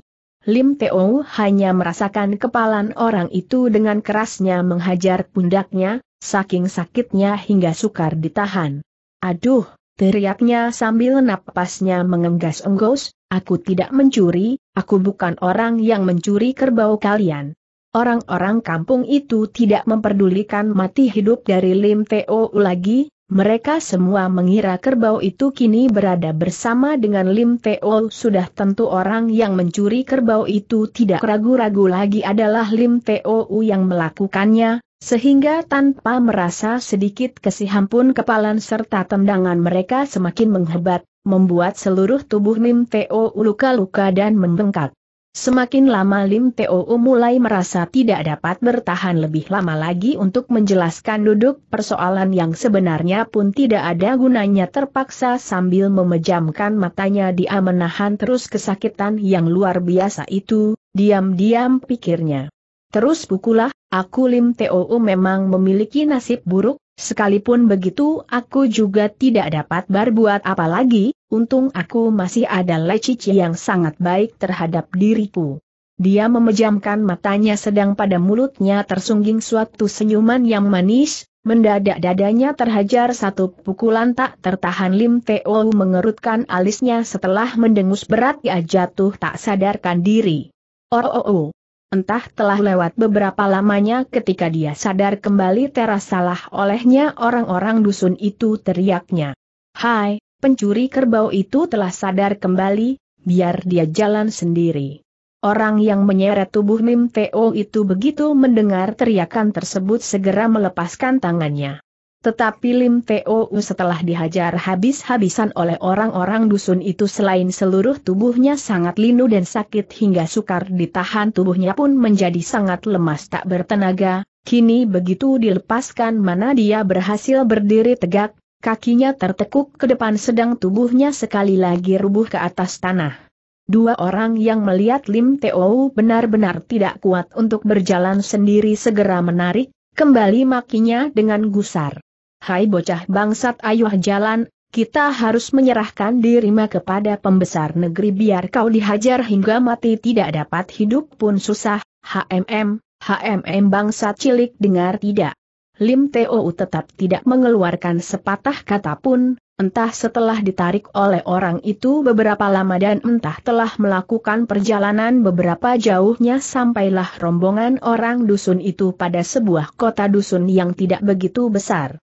Lim Teo hanya merasakan kepalan orang itu dengan kerasnya menghajar pundaknya, saking sakitnya hingga sukar ditahan. Aduh, teriaknya sambil napasnya mengenggas enggos aku tidak mencuri, aku bukan orang yang mencuri kerbau kalian. Orang-orang kampung itu tidak memperdulikan mati hidup dari Lim Teo lagi, mereka semua mengira kerbau itu kini berada bersama dengan Lim Teo sudah tentu orang yang mencuri kerbau itu tidak ragu-ragu lagi adalah Lim Teo yang melakukannya, sehingga tanpa merasa sedikit kesihan pun kepalan serta tendangan mereka semakin menghebat, membuat seluruh tubuh Lim Teo luka-luka dan membengkak. Semakin lama Lim Teo mulai merasa tidak dapat bertahan lebih lama lagi untuk menjelaskan duduk persoalan yang sebenarnya pun tidak ada gunanya terpaksa sambil memejamkan matanya dia menahan terus kesakitan yang luar biasa itu, diam-diam pikirnya. Terus pukulah, aku Lim Tou memang memiliki nasib buruk, sekalipun begitu aku juga tidak dapat berbuat apa lagi, untung aku masih ada lecici yang sangat baik terhadap diriku. Dia memejamkan matanya sedang pada mulutnya tersungging suatu senyuman yang manis, Mendadak dadanya terhajar satu pukulan tak tertahan Lim Teo mengerutkan alisnya setelah mendengus berat ia jatuh tak sadarkan diri. Oh oh oh, Entah telah lewat beberapa lamanya ketika dia sadar kembali terasalah olehnya orang-orang dusun itu teriaknya. Hai, pencuri kerbau itu telah sadar kembali, biar dia jalan sendiri. Orang yang menyeret tubuh Mim Teo itu begitu mendengar teriakan tersebut segera melepaskan tangannya. Tetapi Lim Teo setelah dihajar habis-habisan oleh orang-orang dusun itu selain seluruh tubuhnya sangat linu dan sakit hingga sukar ditahan tubuhnya pun menjadi sangat lemas tak bertenaga, kini begitu dilepaskan mana dia berhasil berdiri tegak, kakinya tertekuk ke depan sedang tubuhnya sekali lagi rubuh ke atas tanah. Dua orang yang melihat Lim Teo benar-benar tidak kuat untuk berjalan sendiri segera menarik, kembali makinya dengan gusar hai bocah bangsat ayuh jalan, kita harus menyerahkan dirima kepada pembesar negeri biar kau dihajar hingga mati tidak dapat hidup pun susah, HMM, HMM bangsat cilik dengar tidak. Lim Teo tetap tidak mengeluarkan sepatah kata pun, entah setelah ditarik oleh orang itu beberapa lama dan entah telah melakukan perjalanan beberapa jauhnya sampailah rombongan orang dusun itu pada sebuah kota dusun yang tidak begitu besar.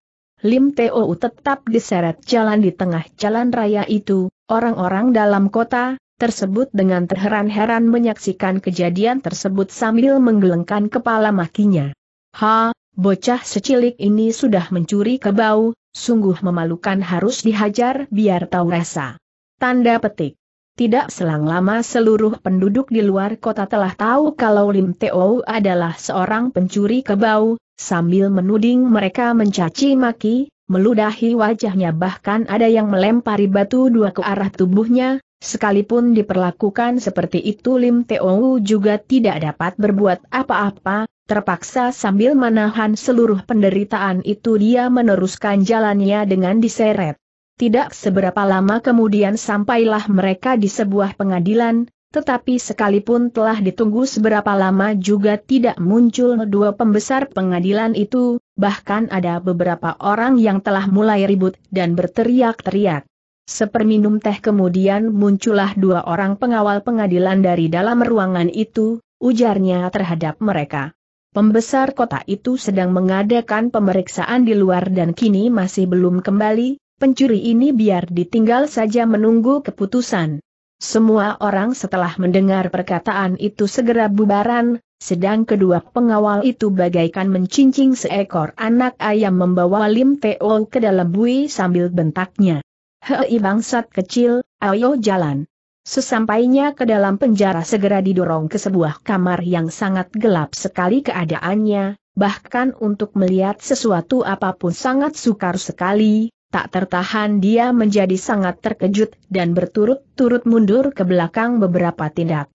Lim Teo tetap diseret jalan di tengah jalan raya itu, orang-orang dalam kota, tersebut dengan terheran-heran menyaksikan kejadian tersebut sambil menggelengkan kepala makinya. Ha, bocah secilik ini sudah mencuri kebau, sungguh memalukan harus dihajar biar tahu rasa. Tanda petik. Tidak selang lama seluruh penduduk di luar kota telah tahu kalau Lim Teo adalah seorang pencuri kebau, Sambil menuding mereka mencaci maki, meludahi wajahnya bahkan ada yang melempari batu dua ke arah tubuhnya, sekalipun diperlakukan seperti itu Lim Teo juga tidak dapat berbuat apa-apa, terpaksa sambil menahan seluruh penderitaan itu dia meneruskan jalannya dengan diseret. Tidak seberapa lama kemudian sampailah mereka di sebuah pengadilan, tetapi sekalipun telah ditunggu seberapa lama juga tidak muncul dua pembesar pengadilan itu, bahkan ada beberapa orang yang telah mulai ribut dan berteriak-teriak. Seperminum teh kemudian muncullah dua orang pengawal pengadilan dari dalam ruangan itu, ujarnya terhadap mereka. Pembesar kota itu sedang mengadakan pemeriksaan di luar dan kini masih belum kembali, pencuri ini biar ditinggal saja menunggu keputusan. Semua orang setelah mendengar perkataan itu segera bubaran, sedang kedua pengawal itu bagaikan mencincing seekor anak ayam membawa Lim Teo ke dalam bui sambil bentaknya. Hei bangsat kecil, ayo jalan. Sesampainya ke dalam penjara segera didorong ke sebuah kamar yang sangat gelap sekali keadaannya, bahkan untuk melihat sesuatu apapun sangat sukar sekali, tak tertahan dia menjadi sangat terkejut dan berturut-turut mundur ke belakang beberapa tindak.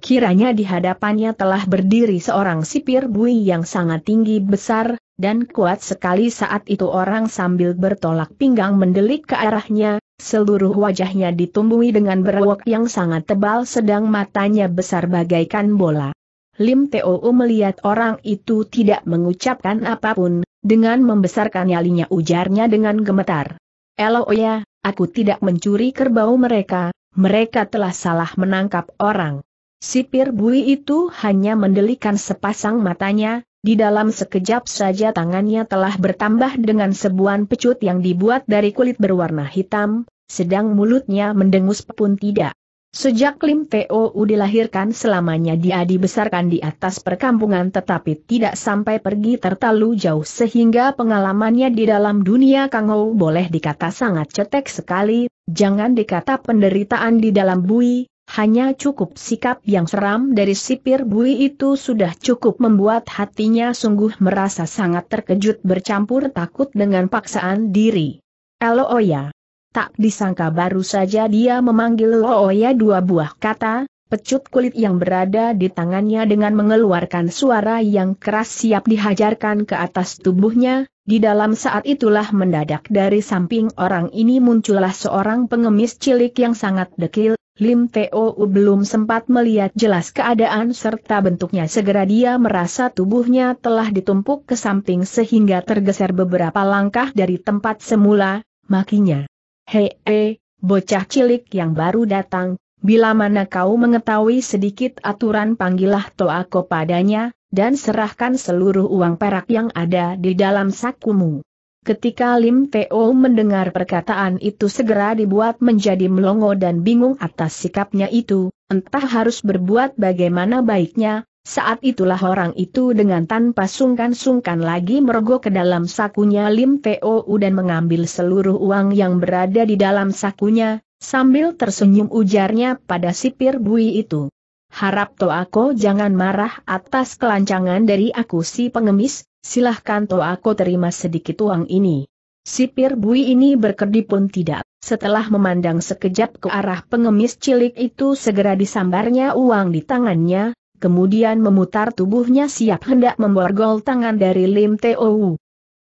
Kiranya di hadapannya telah berdiri seorang sipir bui yang sangat tinggi besar, dan kuat sekali saat itu orang sambil bertolak pinggang mendelik ke arahnya, seluruh wajahnya ditumbuhi dengan berwok yang sangat tebal sedang matanya besar bagaikan bola. Lim Teo melihat orang itu tidak mengucapkan apapun, dengan membesarkan nyalinya ujarnya dengan gemetar. Elo oh ya, aku tidak mencuri kerbau mereka, mereka telah salah menangkap orang. Sipir bui itu hanya mendelikan sepasang matanya, di dalam sekejap saja tangannya telah bertambah dengan sebuah pecut yang dibuat dari kulit berwarna hitam, sedang mulutnya mendengus pun tidak. Sejak Lim Pou dilahirkan selamanya dia dibesarkan di atas perkampungan tetapi tidak sampai pergi terlalu jauh sehingga pengalamannya di dalam dunia Kangou boleh dikata sangat cetek sekali, jangan dikata penderitaan di dalam bui, hanya cukup sikap yang seram dari sipir bui itu sudah cukup membuat hatinya sungguh merasa sangat terkejut bercampur takut dengan paksaan diri. Oya. Oh Tak disangka baru saja dia memanggil Looya dua buah kata, pecut kulit yang berada di tangannya dengan mengeluarkan suara yang keras siap dihajarkan ke atas tubuhnya, di dalam saat itulah mendadak dari samping orang ini muncullah seorang pengemis cilik yang sangat dekil, Lim Teo belum sempat melihat jelas keadaan serta bentuknya segera dia merasa tubuhnya telah ditumpuk ke samping sehingga tergeser beberapa langkah dari tempat semula, makinya. Hei, he, eh, bocah cilik yang baru datang, bila mana kau mengetahui sedikit aturan panggillah Toako padanya, dan serahkan seluruh uang perak yang ada di dalam sakumu. Ketika Lim Teo mendengar perkataan itu segera dibuat menjadi melongo dan bingung atas sikapnya itu, entah harus berbuat bagaimana baiknya, saat itulah orang itu dengan tanpa sungkan-sungkan lagi merogoh ke dalam sakunya Lim u dan mengambil seluruh uang yang berada di dalam sakunya, sambil tersenyum ujarnya pada sipir bui itu. Harap Toako jangan marah atas kelancangan dari aku si pengemis, silahkan aku terima sedikit uang ini. Sipir bui ini berkedip pun tidak, setelah memandang sekejap ke arah pengemis cilik itu segera disambarnya uang di tangannya, kemudian memutar tubuhnya siap hendak memborgol tangan dari Lim Teo